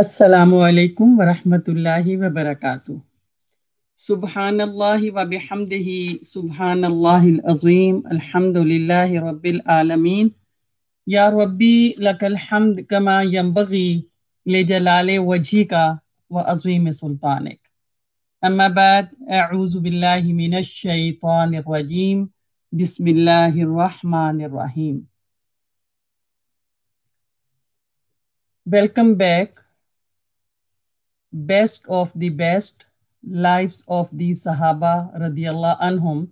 असलकम वरहमतुल्लि वबरकू सुबहानल्लाहि वबिहमदिही सुबहानल्लाहिल अज़ीम या रब्बी लकल कमा यंबगी ले जलाल वजी का व अज़ीम सुल्तानिक अम्मा बाद अऊज़ु welcome back best of the best lives of the Sahaba radiallahu anhum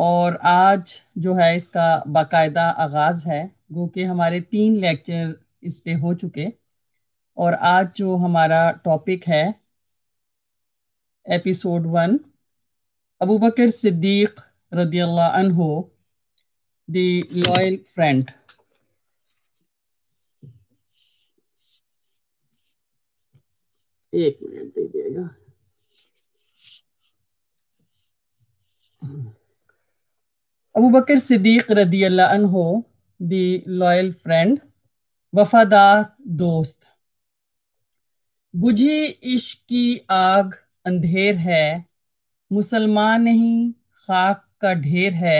और आज जो है इसका बाकायदा आगाज़ है गो कि हमारे तीन लेक्चर इस पे हो चुके और आज जो हमारा टॉपिक है एपिसोड वन अबू बकर सिद्दीक रदी अल्लाह अनहो द लॉयल फ्रेंड एक मिनट दीजिएगा अबू बकर सिद्दीक रदी अल्लाह दी लॉयल फ्रेंड वफादार दोस्त बुझी इश्क की आग अंधेर है मुसलमान नहीं खाक का ढेर है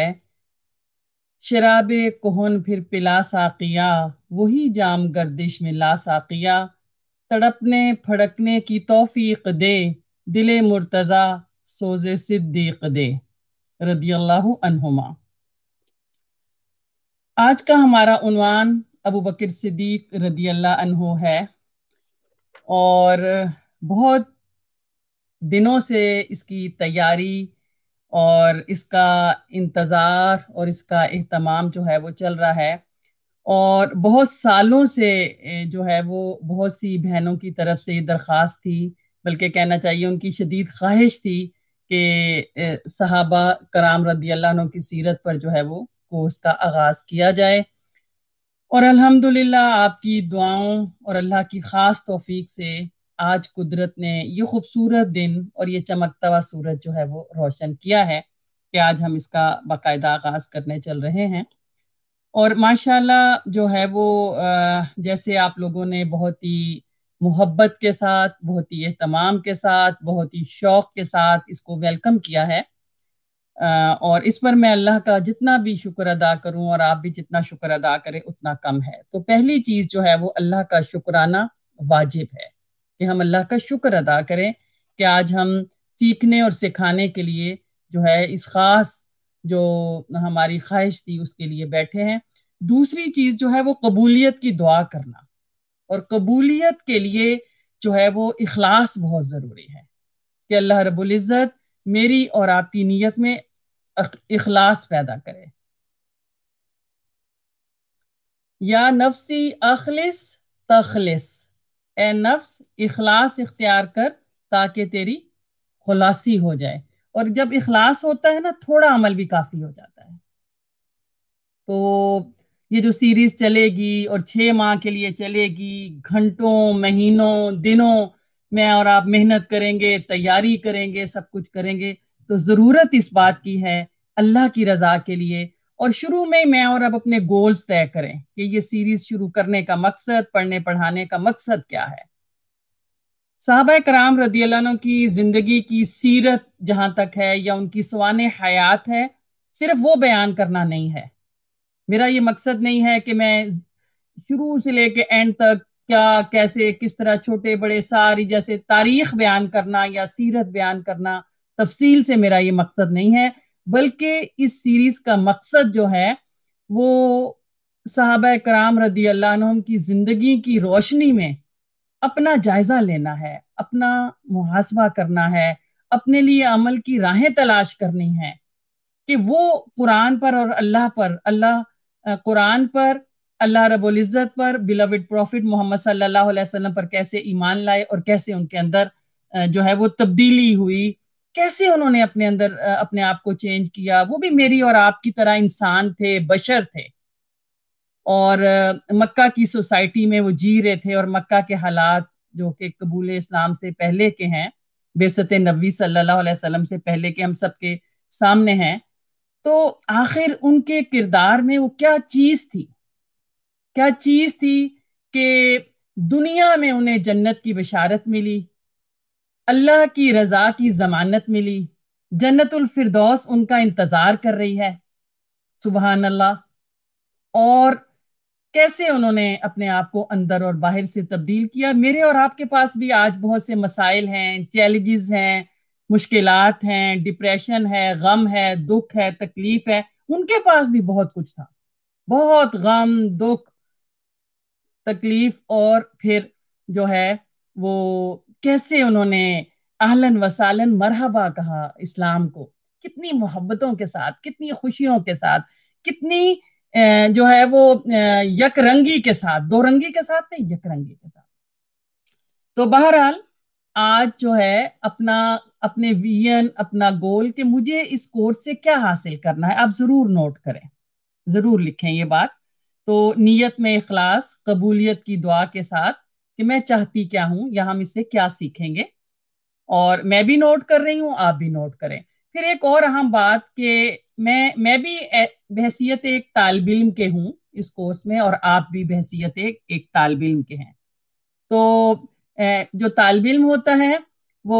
शराब कोहन फिर पिला साकिया वही जाम गर्दिश में ला साकिया तड़पने फड़कने की तोफीक दे दिले मुर्तज़ा सोज सिद्दीक दे रदी आज का हमारा उनवान अबू बकर सिद्दीक रदी है और बहुत दिनों से इसकी तैयारी और इसका इंतज़ार और इसका अहतमाम जो है वो चल रहा है और बहुत सालों से जो है वो बहुत सी बहनों की तरफ से ये दरख्वास्त थी बल्कि कहना चाहिए उनकी शदीद ख्वाहिश थी कि सहाबा कराम रदी अल्लाह की सीरत पर जो है वो कोर्स का आगाज़ किया जाए और अल्हम्दुलिल्लाह आपकी दुआओं और अल्लाह की ख़ास तोफीक से आज कुदरत ने ये खूबसूरत दिन और ये चमकता हुआ सूरज जो है वो रोशन किया है कि आज हम इसका बाकायदा आगाज़ करने चल रहे हैं और माशाल्लाह जो है वो जैसे आप लोगों ने बहुत ही मोहब्बत के साथ बहुत ही एहतमाम के साथ बहुत ही शौक के साथ इसको वेलकम किया है और इस पर मैं अल्लाह का जितना भी शुक्र अदा करूं और आप भी जितना शुक्र अदा करें उतना कम है तो पहली चीज़ जो है वो अल्लाह का शुक्राना वाजिब है कि हम अल्लाह का शुक्र अदा करें कि आज हम सीखने और सिखाने के लिए जो है इस ख़ास जो हमारी ख्वाहिश थी उसके लिए बैठे हैं दूसरी चीज जो है वो कबूलियत की दुआ करना और कबूलियत के लिए जो है वो इखलास बहुत ज़रूरी है कि अल्लाह रबुल्ज़त मेरी और आपकी नीयत में इखलास पैदा करे या नफ्सी अखलिस तखलिस ए नफ्स इखलास इख्तियार कर ताकि तेरी खुलासी हो जाए और जब इखलास होता है ना थोड़ा अमल भी काफ़ी हो जाता है तो ये जो सीरीज चलेगी और छह माह के लिए चलेगी घंटों महीनों दिनों में और आप मेहनत करेंगे तैयारी करेंगे सब कुछ करेंगे तो ज़रूरत इस बात की है अल्लाह की रजा के लिए और शुरू में मैं और अब अपने गोल्स तय करें कि ये सीरीज शुरू करने का मकसद पढ़ने पढ़ाने का मकसद क्या है साहब कराम रदी की ज़िंदगी की सीरत जहाँ तक है या उनकी सवान हयात है सिर्फ वो बयान करना नहीं है मेरा ये मकसद नहीं है कि मैं शुरू से लेके एंड तक क्या कैसे किस तरह छोटे बड़े सारी जैसे तारीख बयान करना या सीरत बयान करना तफसील से मेरा ये मकसद नहीं है बल्कि इस सीरीज का मकसद जो है वो साहब कराम रदी की ज़िंदगी की रोशनी में अपना जायजा लेना है अपना मुहासबा करना है अपने लिए अमल की राहें तलाश करनी है कि वो कुरान पर और अल्लाह पर अल्लाह कुरान पर अल्लाह रबुल्ज़त पर बिलविड प्रॉफिट मोहम्मद सल्लल्लाहु अलैहि वसल्लम पर कैसे ईमान लाए और कैसे उनके अंदर जो है वो तब्दीली हुई कैसे उन्होंने अपने अंदर अपने आप को चेंज किया वो भी मेरी और आपकी तरह इंसान थे बशर थे और मक्का की सोसाइटी में वो जी रहे थे और मक्का के हालात जो कि कबूल इस्लाम से पहले के हैं बेसत नबी सल्लल्लाहु अलैहि वसल्लम से पहले के हम सब के सामने हैं तो आखिर उनके किरदार में वो क्या चीज़ थी क्या चीज़ थी कि दुनिया में उन्हें जन्नत की बशारत मिली अल्लाह की रजा की जमानत मिली जन्नतुल फिरदौस उनका इंतज़ार कर रही है सुबहानल्ला और कैसे उन्होंने अपने आप को अंदर और बाहर से तब्दील किया मेरे और आपके पास भी आज बहुत से मसाइल हैं चैलेंजेस हैं मुश्किल हैं डिप्रेशन है गम है दुख है तकलीफ है उनके पास भी बहुत कुछ था बहुत गम दुख तकलीफ और फिर जो है वो कैसे उन्होंने आहलन वसालन मरहबा कहा इस्लाम को कितनी मोहब्बतों के साथ कितनी खुशियों के साथ कितनी जो है वो यक रंगी के साथ दो रंगी के साथ नहीं रंगी के साथ तो बहरहाल आज जो है अपना अपने वीएन अपना गोल कि मुझे इस कोर्स से क्या हासिल करना है आप जरूर नोट करें जरूर लिखें ये बात तो नीयत में इखलास कबूलियत की दुआ के साथ कि मैं चाहती क्या हूं या हम इससे क्या सीखेंगे और मैं भी नोट कर रही हूँ आप भी नोट करें फिर एक और अहम बात के मैं मैं भी बहसीत एक तालबिल के हूँ इस कोर्स में और आप भी बहसीत एक, एक के हैं तो जो तालबिल होता है वो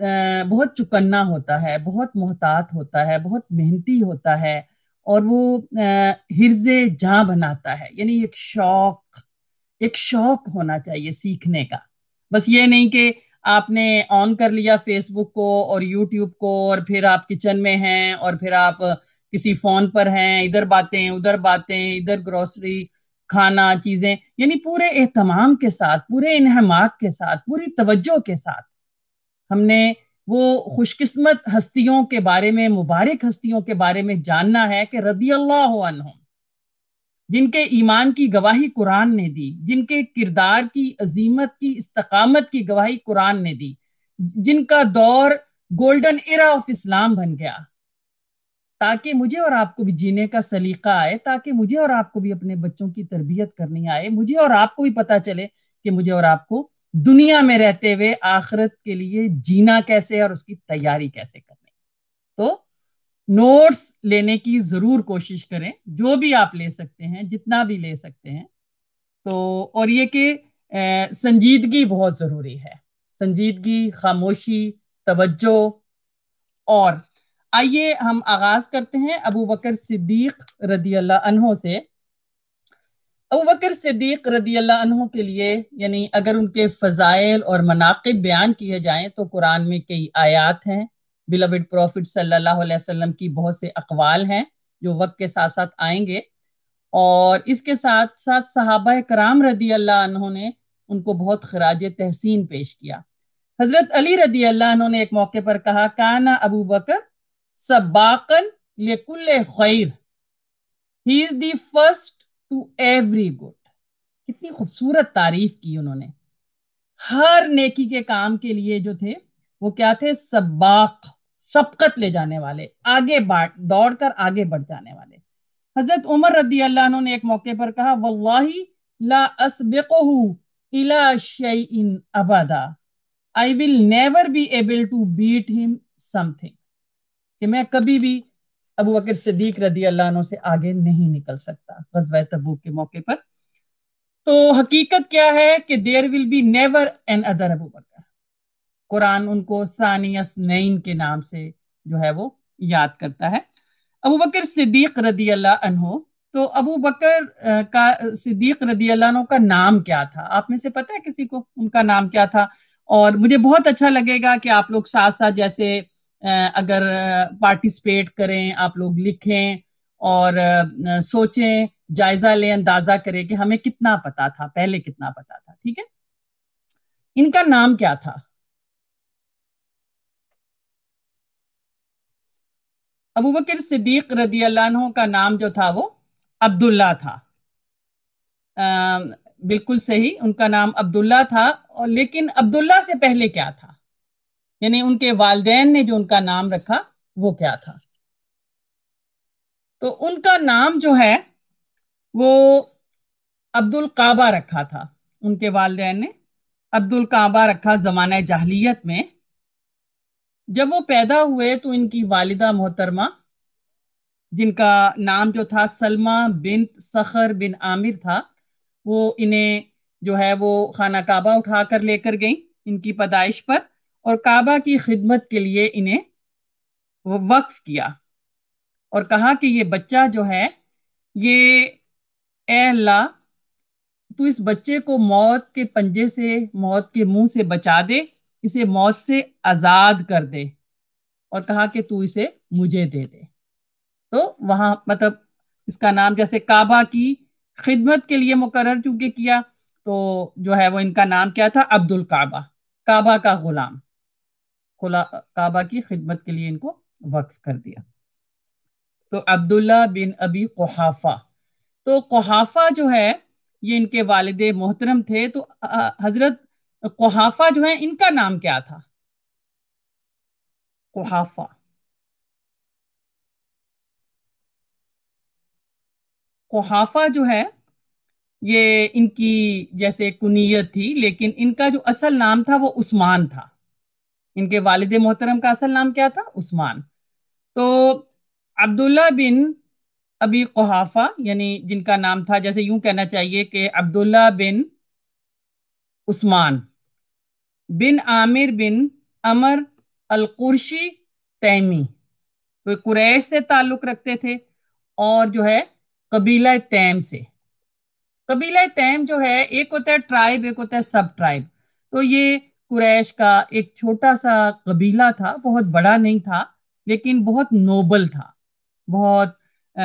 बहुत चुकन्ना होता है बहुत मोहतात होता है बहुत मेहनती होता है और वो हिरजे जहाँ बनाता है यानी एक शौक एक शौक होना चाहिए सीखने का बस ये नहीं कि आपने ऑन कर लिया फेसबुक को और यूट्यूब को और फिर आप किचन में हैं और फिर आप किसी फोन पर हैं इधर बातें उधर बातें इधर ग्रोसरी खाना चीजें यानी पूरे एहतमाम के साथ पूरे इनहमाक के साथ पूरी तवज्जो के साथ हमने वो खुशकिस्मत हस्तियों के बारे में मुबारक हस्तियों के बारे में जानना है कि रदी अल्लाह जिनके ईमान की गवाही कुरान ने दी जिनके किरदार की अजीमत की इस्तकामत की गवाही कुरान ने दी जिनका दौर गोल्डन इरा ऑफ इस्लाम बन गया ताकि मुझे और आपको भी जीने का सलीका आए ताकि मुझे और आपको भी अपने बच्चों की तरबियत करनी आए मुझे और आपको भी पता चले कि मुझे और आपको दुनिया में रहते हुए आखिरत के लिए जीना कैसे और उसकी तैयारी कैसे करनी तो नोट्स लेने की जरूर कोशिश करें जो भी आप ले सकते हैं जितना भी ले सकते हैं तो और ये कि संजीदगी बहुत जरूरी है संजीदगी खामोशी तवज्जो और आइए हम आगाज करते हैं अबू बकर सिद्दीक रदी अल्लाह से अबू बकर सिद्दीक रदी अल्लाह के लिए यानी अगर उनके फ़ज़ाइल और मनाकब बयान किए जाएं तो कुरान में कई आयात हैं बिलविड प्रॉफिट सल्लल्लाहु अलैहि वसल्लम की बहुत से अकवाल हैं जो वक्त के साथ साथ आएंगे और इसके साथ साथ सहाबा कराम रदी अल्लाह ने उनको बहुत खराज तहसीन पेश किया हज़रत अली रदी अल्लाह ने एक मौके पर कहा काना अबू बकर sabaqan likulli khair he is the first to every good कितनी खूबसूरत तारीफ की उन्होंने हर नेकी के काम के लिए जो थे वो क्या थे सबाक सबकत ले जाने वाले आगे बांट दौड़ कर आगे बढ़ जाने वाले हजरत उमर रदी अल्लाह ने एक मौके पर कहा वल्लाही ला असबिकहू इला शैइन अबादा I will never be able to beat him something कि मैं कभी भी अबू बकर सिद्दीक रदी अल्लाह से आगे नहीं निकल सकता गजवा तबूक के मौके पर तो हकीकत क्या है कि there will be never another अबू बकर कुरान उनको सानियस नईन के नाम से जो है वो याद करता है अबू बकर सिद्दीक रदी अल्लाह अनहो तो अबू बकर का सिद्दीक रदी अल्लाह का नाम क्या था आप में से पता है किसी को उनका नाम क्या था और मुझे बहुत अच्छा लगेगा कि आप लोग साथ साथ जैसे अगर पार्टिसिपेट करें आप लोग लिखें और सोचें जायजा लें अंदाजा करें कि हमें कितना पता था पहले कितना पता था ठीक है इनका नाम क्या था अबू बकर सिद्दीक रदी अल्लाह का नाम जो था वो अब्दुल्ला था आ, बिल्कुल सही उनका नाम अब्दुल्ला था और लेकिन अब्दुल्ला से पहले क्या था यानी उनके वालदेन ने जो उनका नाम रखा वो क्या था तो उनका नाम जो है वो अब्दुल काबा रखा था उनके वालदेन ने अब्दुल काबा रखा जमाने जाहलीत में जब वो पैदा हुए तो इनकी वालिदा मोहतरमा जिनका नाम जो था सलमा बिन सखर बिन आमिर था वो इन्हें जो है वो खाना काबा उठा कर लेकर गई इनकी पैदाइश पर और काबा की खिदमत के लिए इन्हें वक्फ किया और कहा कि ये बच्चा जो है ये एहला तू इस बच्चे को मौत के पंजे से मौत के मुंह से बचा दे इसे मौत से आज़ाद कर दे और कहा कि तू इसे मुझे दे दे तो वहां मतलब इसका नाम जैसे काबा की खिदमत के लिए मुकर चूंकि किया तो जो है वो इनका नाम क्या था अब्दुल काबा काबा का गुलाम काबा की खिदमत के लिए इनको वक्फ कर दिया तो अब्दुल्ला बिन अबी कोहाफा तो कोहाफा जो है ये इनके वालद मोहतरम थे तो हजरत कोहाफा जो है इनका नाम क्या था कोहाफा कोहाफा जो है ये इनकी जैसे कुनीयत थी लेकिन इनका जो असल नाम था वो उस्मान था इनके वालिद मोहतरम का असल नाम क्या था उस्मान तो अब्दुल्ला बिन अबी कोहाफा यानी जिनका नाम था जैसे यूं कहना चाहिए कि अब्दुल्ला बिन उस्मान बिन आमिर बिन अमर अलकुरशी तैमी वो तो कुरैश से ताल्लुक रखते थे और जो है कबीला तैम से कबीला तैम जो है एक होता है ट्राइब एक होता है सब ट्राइब तो ये कुरैश का एक छोटा सा कबीला था बहुत बड़ा नहीं था लेकिन बहुत नोबल था बहुत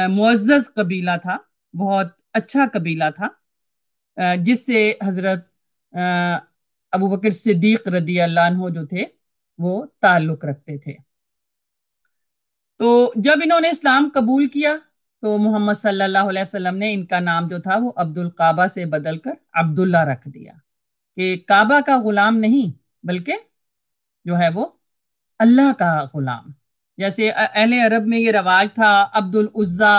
मुआज़ कबीला था बहुत अच्छा कबीला था जिससे हज़रत अबू बकर सिद्दीक रदी अल्लाह जो थे वो ताल्लुक़ रखते थे तो जब इन्होंने इस्लाम कबूल किया तो मोहम्मद सल्लल्लाहु अलैहि वसल्लम ने इनका नाम जो था वो अब्दुल काबा से बदलकर अब्दुल्ला रख दिया कि काबा का गुलाम नहीं बल्कि जो है वो अल्लाह का गुलाम जैसे अहले अरब में ये रवाज था अब्दुल उज्जा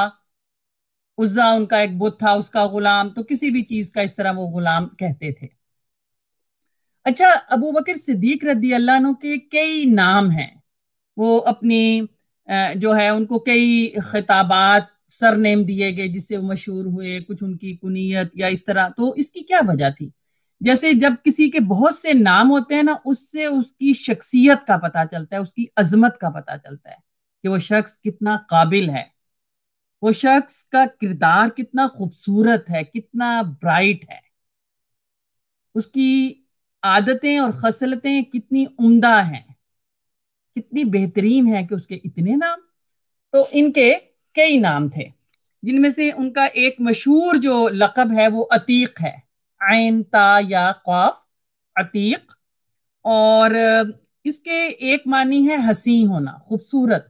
उज्जा उनका एक बुत था उसका गुलाम तो किसी भी चीज का इस तरह वो गुलाम कहते थे अच्छा अबू बकर सिद्दीक रदी अल्लाह के कई नाम हैं वो अपनी जो है उनको कई खिताबात सरनेम दिए गए जिससे वो मशहूर हुए कुछ उनकी कुनीत या इस तरह तो इसकी क्या वजह थी जैसे जब किसी के बहुत से नाम होते हैं ना उससे उसकी शख्सियत का पता चलता है उसकी अजमत का पता चलता है कि वो शख्स कितना काबिल है वो शख्स का किरदार कितना खूबसूरत है कितना ब्राइट है उसकी आदतें और खसलतें कितनी उम्दा हैं कितनी बेहतरीन है कि उसके इतने नाम तो इनके कई नाम थे जिनमें से उनका एक मशहूर जो लकब है वो अतीक है आन ता या कौफ अतीक और इसके एक मानी है हसी होना खूबसूरत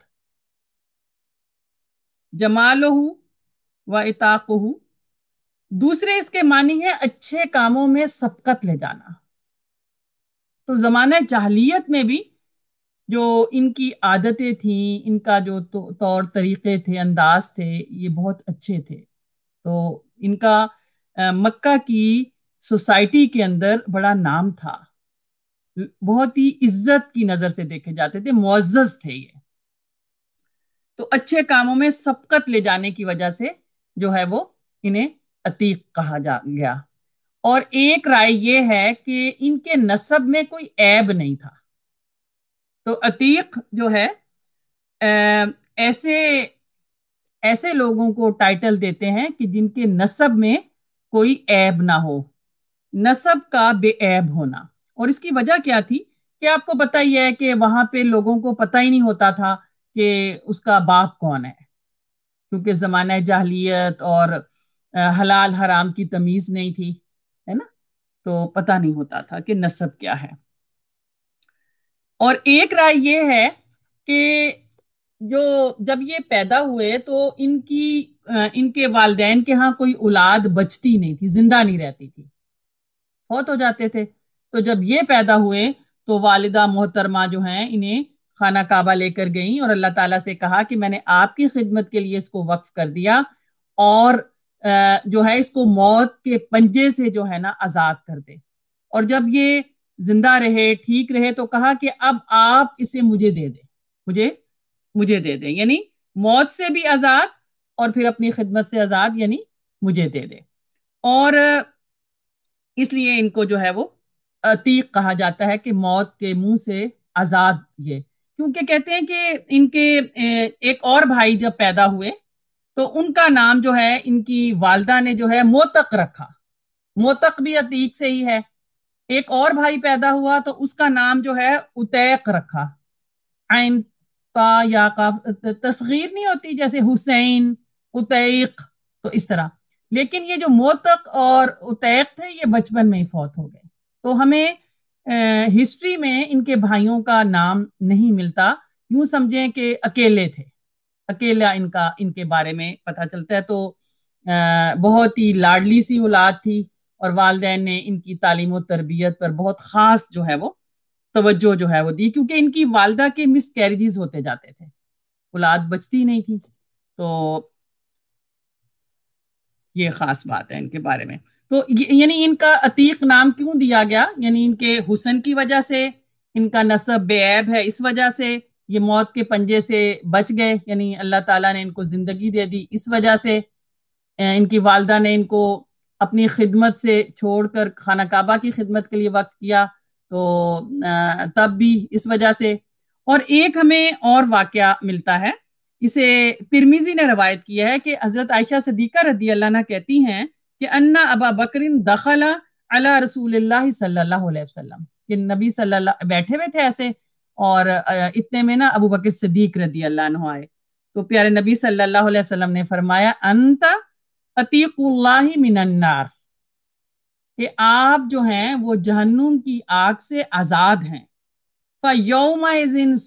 जमालहू व इताकहू दूसरे इसके मानी है अच्छे कामों में सबकत ले जाना तो जमाने जाहलीत में भी जो इनकी आदतें थी इनका जो तो, तौर तरीके थे अंदाज थे ये बहुत अच्छे थे तो इनका मक्का की सोसाइटी के अंदर बड़ा नाम था बहुत ही इज्जत की नजर से देखे जाते थे मुआजस थे ये तो अच्छे कामों में सबकत ले जाने की वजह से जो है वो इन्हें अतीक कहा जा गया और एक राय ये है कि इनके नसब में कोई ऐब नहीं था तो अतीक जो है ऐसे ऐसे लोगों को टाइटल देते हैं कि जिनके नसब में कोई ऐब ना हो नसब का बेऐब होना और इसकी वजह क्या थी कि आपको पता ही है कि वहां पे लोगों को पता ही नहीं होता था कि उसका बाप कौन है क्योंकि जमाना जाहलीत और हलाल हराम की तमीज नहीं थी है ना तो पता नहीं होता था कि नसब क्या है और एक राय यह है कि जो जब ये पैदा हुए तो इनकी इनके वालदेन के यहाँ कोई औलाद बचती नहीं थी जिंदा नहीं रहती थी फौत हो जाते थे तो जब ये पैदा हुए तो वालिदा मोहतरमा जो हैं इन्हें खाना काबा लेकर गईं और अल्लाह ताला से कहा कि मैंने आपकी खिदमत के लिए इसको वक्फ कर दिया और जो है इसको मौत के पंजे से जो है ना आज़ाद कर दे और जब ये जिंदा रहे ठीक रहे तो कहा कि अब आप इसे मुझे दे दें मुझे मुझे दे दें यानी मौत से भी आज़ाद और फिर अपनी खिदमत से आज़ाद यानी मुझे दे दे और इसलिए इनको जो है वो अतीक कहा जाता है कि मौत के मुंह से आजाद ये क्योंकि कहते हैं कि इनके एक और भाई जब पैदा हुए तो उनका नाम जो है इनकी वालदा ने जो है मोतक रखा मोतक भी अतीक से ही है एक और भाई पैदा हुआ तो उसका नाम जो है उतैक रखा आइन या का तस्गीर नहीं होती जैसे हुसैन उतैक तो इस तरह लेकिन ये जो मोतक और उतैक थे ये बचपन में ही फौत हो गए तो हमें आ, हिस्ट्री में इनके भाइयों का नाम नहीं मिलता यूं समझें कि अकेले थे अकेला इनका इनके बारे में पता चलता है तो आ, बहुत ही लाडली सी औलाद थी और वालदेन ने इनकी तालीम और तरबियत पर बहुत ख़ास जो है वो तवज्जो जो है वो दी क्योंकि इनकी वालदा के मिस कैरेजेस होते जाते थे औलाद बचती नहीं थी तो ये खास बात है इनके बारे में तो यानी इनका अतीक नाम क्यों दिया गया यानी इनके हुसन की वजह से इनका नसब बेब है इस वजह से ये मौत के पंजे से बच गए यानी अल्लाह ताला ने इनको ज़िंदगी दे दी इस वजह से इनकी वालदा ने इनको अपनी खिदमत से छोड़कर खाना काबा की खिदमत के लिए वक्त किया तो तब भी इस वजह से और एक हमें और वाक्य मिलता है इसे तिरमिजी ने रवायत किया है कि हजरत आयशा सदीका रदी अल्लाह कहती हैं कि अन्ना अबा बकरिन दखला अला रसूल सल्लल्लाहु अलैहि वसल्लम कि नबी सल्लल्लाहु बैठे हुए थे ऐसे और इतने में ना अबू बकर सदीक रदी अल्लाह आए तो प्यारे नबी सल्लल्लाहु अलैहि वसल्लम ने फरमाया अंता अतीकुल्लाही मिनन्नार कि आप जो हैं वो जहन्नुम की आग से आजाद हैं फ फयोमा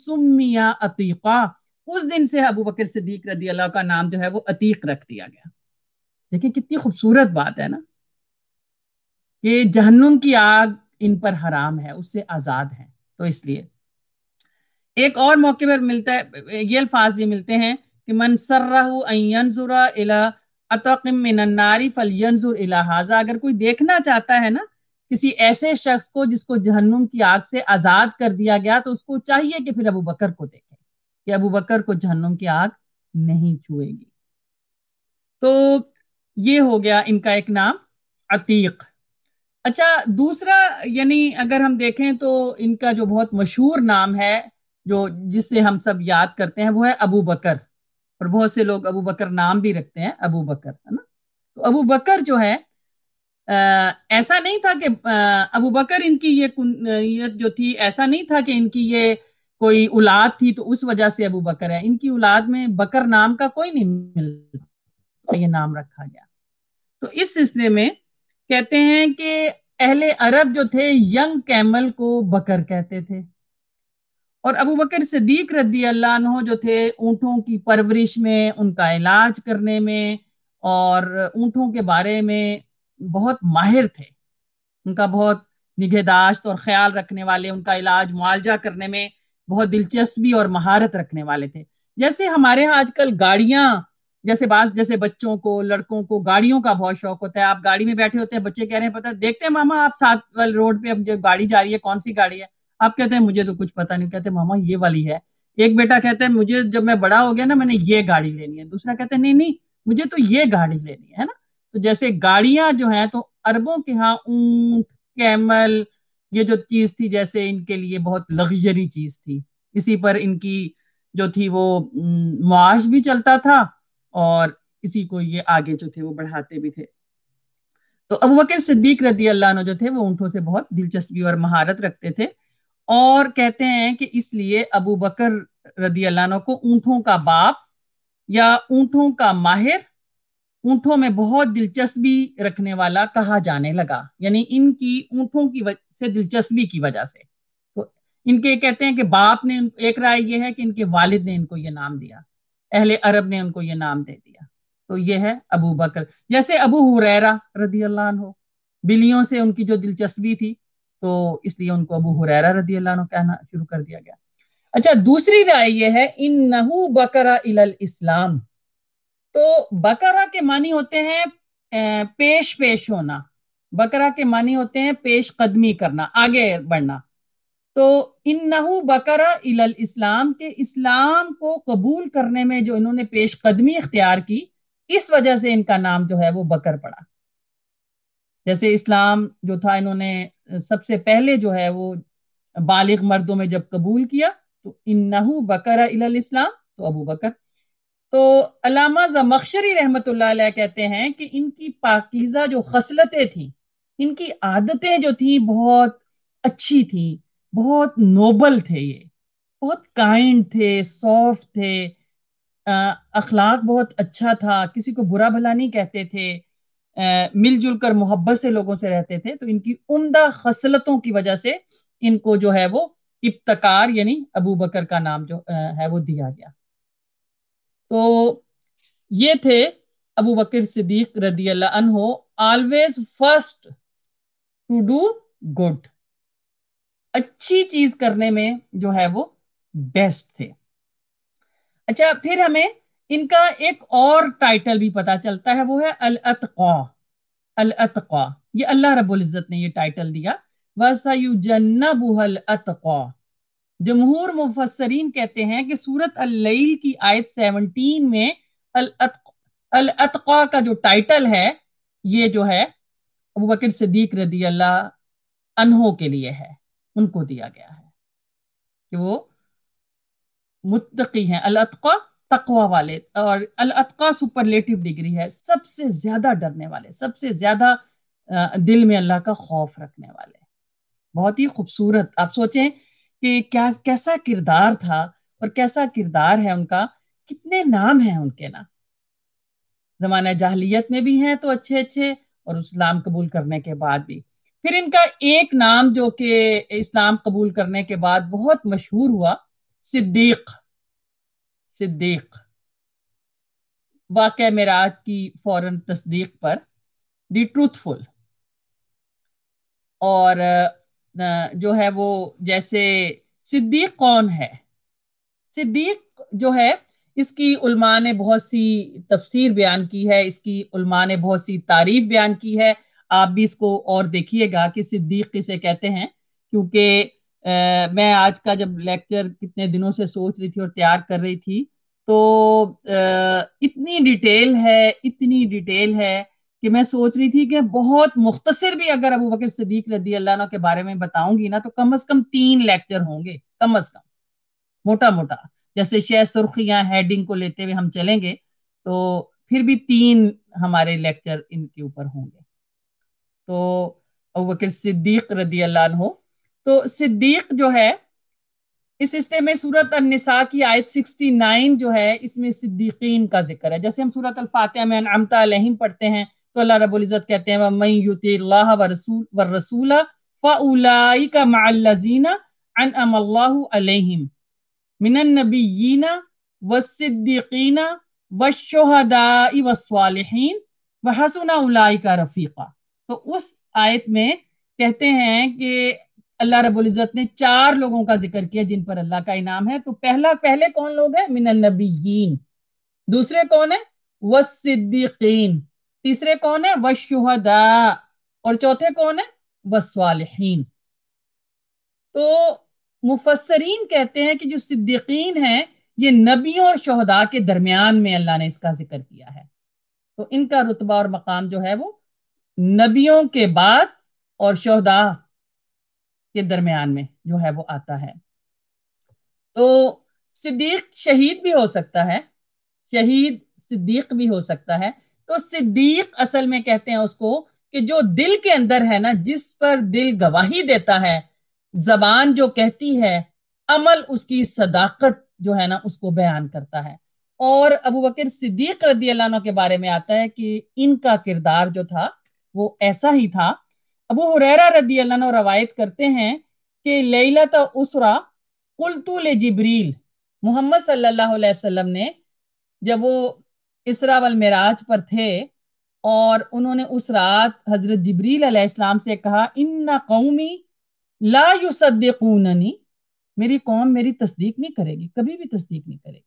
सुमिया अतीका उस दिन से अबू बकर सिद्दीक रदी अल्लाह का नाम जो है वो अतीक रख दिया गया देखिए कितनी खूबसूरत बात है ना कि जहन्नुम की आग इन पर हराम है उससे आज़ाद है तो इसलिए एक और मौके पर मिलता है ये अल्फाज भी मिलते हैं कि मन इला फल इला हाजा अगर कोई देखना चाहता है ना किसी ऐसे शख्स को जिसको जहन्नुम की आग से आज़ाद कर दिया गया तो उसको चाहिए कि फिर अबू बकर को दे कि अबू बकर को जहनम की आग नहीं छुएगी तो ये हो गया इनका एक नाम अतीक अच्छा दूसरा यानी अगर हम देखें तो इनका जो बहुत मशहूर नाम है जो जिससे हम सब याद करते हैं वो है अबू बकर और बहुत से लोग अबू बकर नाम भी रखते हैं अबू बकर है ना तो अबू बकर जो है आ, ऐसा नहीं था कि अबू बकर इनकी ये कुत जो थी ऐसा नहीं था कि इनकी ये कोई औलाद थी तो उस वजह से अबू बकर है इनकी औलाद में बकर नाम का कोई नहीं मिलता ये नाम रखा गया तो इस सिलसिले में कहते हैं कि अहले अरब जो थे यंग कैमल को बकर कहते थे और अबू बकर सदीक रदी अल्लाह जो थे ऊँटों की परवरिश में उनका इलाज करने में और ऊँटों के बारे में बहुत माहिर थे उनका बहुत निगहदाश्त और ख्याल रखने वाले उनका इलाज मुआवजा करने में बहुत दिलचस्पी और महारत रखने वाले थे जैसे हमारे यहाँ आजकल गाड़ियां जैसे बास जैसे बच्चों को लड़कों को गाड़ियों का बहुत शौक होता है आप गाड़ी में बैठे होते हैं बच्चे कह रहे हैं पता देखते हैं मामा आप साथ वाले रोड पे अब जो गाड़ी जा रही है कौन सी गाड़ी है आप कहते हैं मुझे तो कुछ पता नहीं कहते मामा ये वाली है एक बेटा कहता है मुझे जब मैं बड़ा हो गया ना मैंने ये गाड़ी लेनी है दूसरा कहते हैं नहीं नहीं मुझे तो ये गाड़ी लेनी है ना तो जैसे गाड़ियां जो है तो अरबों के यहाँ ऊंट कैमल ये जो चीज थी जैसे इनके लिए बहुत लग्जरी चीज थी इसी पर इनकी जो थी वो मुआश भी चलता था और इसी को ये आगे जो थे वो बढ़ाते भी थे तो अब वकील सिद्दीक रदी अल्लाह जो थे वो ऊँटों से बहुत दिलचस्पी और महारत रखते थे और कहते हैं कि इसलिए अबू बकर रदी अल्लाह को ऊँटों का बाप या ऊँटों का माहिर ऊँटों में बहुत दिलचस्पी रखने वाला कहा जाने लगा यानी इनकी ऊँटों की से दिलचस्पी की वजह से तो इनके कहते हैं कि बाप ने एक राय यह है कि इनके वालिद ने इनको ये नाम दिया अहले अरब ने उनको ये नाम दे दिया तो ये है अबू बकर जैसे अबू हुरैरा रदी अल्लाह हो बिलियों से उनकी जो दिलचस्पी थी तो इसलिए उनको अबू हुरैरा रदी अल्लाह कहना शुरू कर दिया गया अच्छा दूसरी राय यह है इन नहू बकरा इस्लाम तो बकरा के मानी होते हैं पेश पेश होना बकरा के मानी होते हैं पेश कदमी करना आगे बढ़ना तो इन नहू बकरा इलल इस्लाम के इस्लाम को कबूल करने में जो इन्होंने पेश कदमी इख्तियार की इस वजह से इनका नाम जो है वो बकर पड़ा जैसे इस्लाम जो था इन्होंने सबसे पहले जो है वो बालिग मर्दों में जब कबूल किया तो इन नहू बकर इलल इस्लाम तो अबू बकर तो अलामा जमखशरी रहमत कहते हैं कि इनकी पाकिजा जो खसलतें थी इनकी आदतें जो थी बहुत अच्छी थी बहुत नोबल थे ये बहुत काइंड थे सॉफ्ट थे अखलाक बहुत अच्छा था किसी को बुरा भला नहीं कहते थे मिलजुल कर मोहब्बत से लोगों से रहते थे तो इनकी उम्दा खसलतों की वजह से इनको जो है वो इब्तकार यानी अबू बकर का नाम जो है वो दिया गया तो ये थे अबू बकर सिद्दीक रदी अल्लाह always first to do good अच्छी चीज करने में जो है वो बेस्ट थे अच्छा फिर हमें इनका एक और टाइटल भी पता चलता है वो है अल अतका अल अतका ये अल्लाह रबुल इज़्ज़त ने ये टाइटल दिया वसा यू जन्नबुहल अतका जमहूर मुफसरीन कहते हैं कि सूरत अल की आयत 17 में अल अतका का जो टाइटल है ये जो है अबू बकर सदीक रदी अल्लाह अनहो के लिए है उनको दिया गया है कि वो मुतकी हैं अल अतका तकवा वाले और अल अतका सुपरलेटिव डिग्री है सबसे ज्यादा डरने वाले सबसे ज्यादा दिल में अल्लाह का खौफ रखने वाले बहुत ही खूबसूरत आप सोचें कि क्या कैसा किरदार था और कैसा किरदार है उनका कितने नाम हैं उनके ना जमाना जाहलीत में भी हैं तो अच्छे अच्छे और इस्लाम कबूल करने के बाद भी फिर इनका एक नाम जो कि इस्लाम कबूल करने के बाद बहुत मशहूर हुआ सिद्दीक सिद्दीक वाक़ मराज की फौरन तस्दीक पर दी ट्रूथफुल और जो है वो जैसे सिद्दीक कौन है सिद्दीक जो है इसकी उलमा ने बहुत सी तफसीर बयान की है इसकी उलमा ने बहुत सी तारीफ बयान की है आप भी इसको और देखिएगा कि सिद्दीक किसे कहते हैं क्योंकि मैं आज का जब लेक्चर कितने दिनों से सोच रही थी और तैयार कर रही थी तो आ, इतनी डिटेल है इतनी डिटेल है कि मैं सोच रही थी कि बहुत मुख्तसर भी अगर अबू बकर सदीक रदी अल्लाह के बारे में बताऊंगी ना तो कम अज कम तीन लेक्चर होंगे कम अज कम मोटा मोटा जैसे शह सुर्खियां हेडिंग को लेते हुए हम चलेंगे तो फिर भी तीन हमारे लेक्चर इनके ऊपर होंगे तो अबू बकर सिद्दीक रदी अल्लाह हो तो सिद्दीक जो है इस हिस्से में सूरत अनसा की आयत 69 जो है इसमें सिद्दीकीन का जिक्र है जैसे हम सूरत अल फातिहा में अनमता पढ़ते हैं तो अल्लाह रब्बुल इज्जत कहते हैं मैं युति व रसूल व रसूला फाउलाइक मअल्लजीना अनअम अन अलैहिम मिनन नबीना वसिद्दीकीना वशहदाई वसालहन व हसना उलाई का रफ़ीक़ा तो उस आयत में कहते हैं कि अल्लाह रब्बुल इज्जत ने चार लोगों का जिक्र किया जिन पर अल्लाह का इनाम है तो पहला पहले कौन लोग हैं मिनन नबीन दूसरे कौन है वसिद्दीकीन तीसरे कौन है वशुहदा और चौथे कौन है वसवालहीन तो मुफसरीन कहते हैं कि जो सिद्दीकीन हैं ये नबियों और शहदा के दरमियान में अल्लाह ने इसका जिक्र किया है तो इनका रुतबा और मकाम जो है वो नबियों के बाद और शहदा के दरमियान में जो है वो आता है तो सिद्दीक शहीद भी हो सकता है शहीद सिद्दीक भी हो सकता है तो सिद्दीक असल में कहते हैं उसको कि जो दिल के अंदर है ना जिस पर दिल गवाही देता है जबान जो कहती है अमल उसकी सदाकत जो है ना उसको बयान करता है और अबू बकर सिद्दीक रदी अल्लाह के बारे में आता है कि इनका किरदार जो था वो ऐसा ही था अबू हुरैरा रदी अल्लाह रवायत करते हैं कि लैला तो उसरा कुलतुल जिब्रील मोहम्मद सल्लल्लाहु अलैहि वसल्लम ने जब वो इसरा वल मराज पर थे और उन्होंने उस रात हजरत जबरील अलैहिस्सलाम से कहा इन्ना कौमी ला युसदूननी मेरी कौम मेरी तस्दीक नहीं करेगी कभी भी तस्दीक नहीं करेगी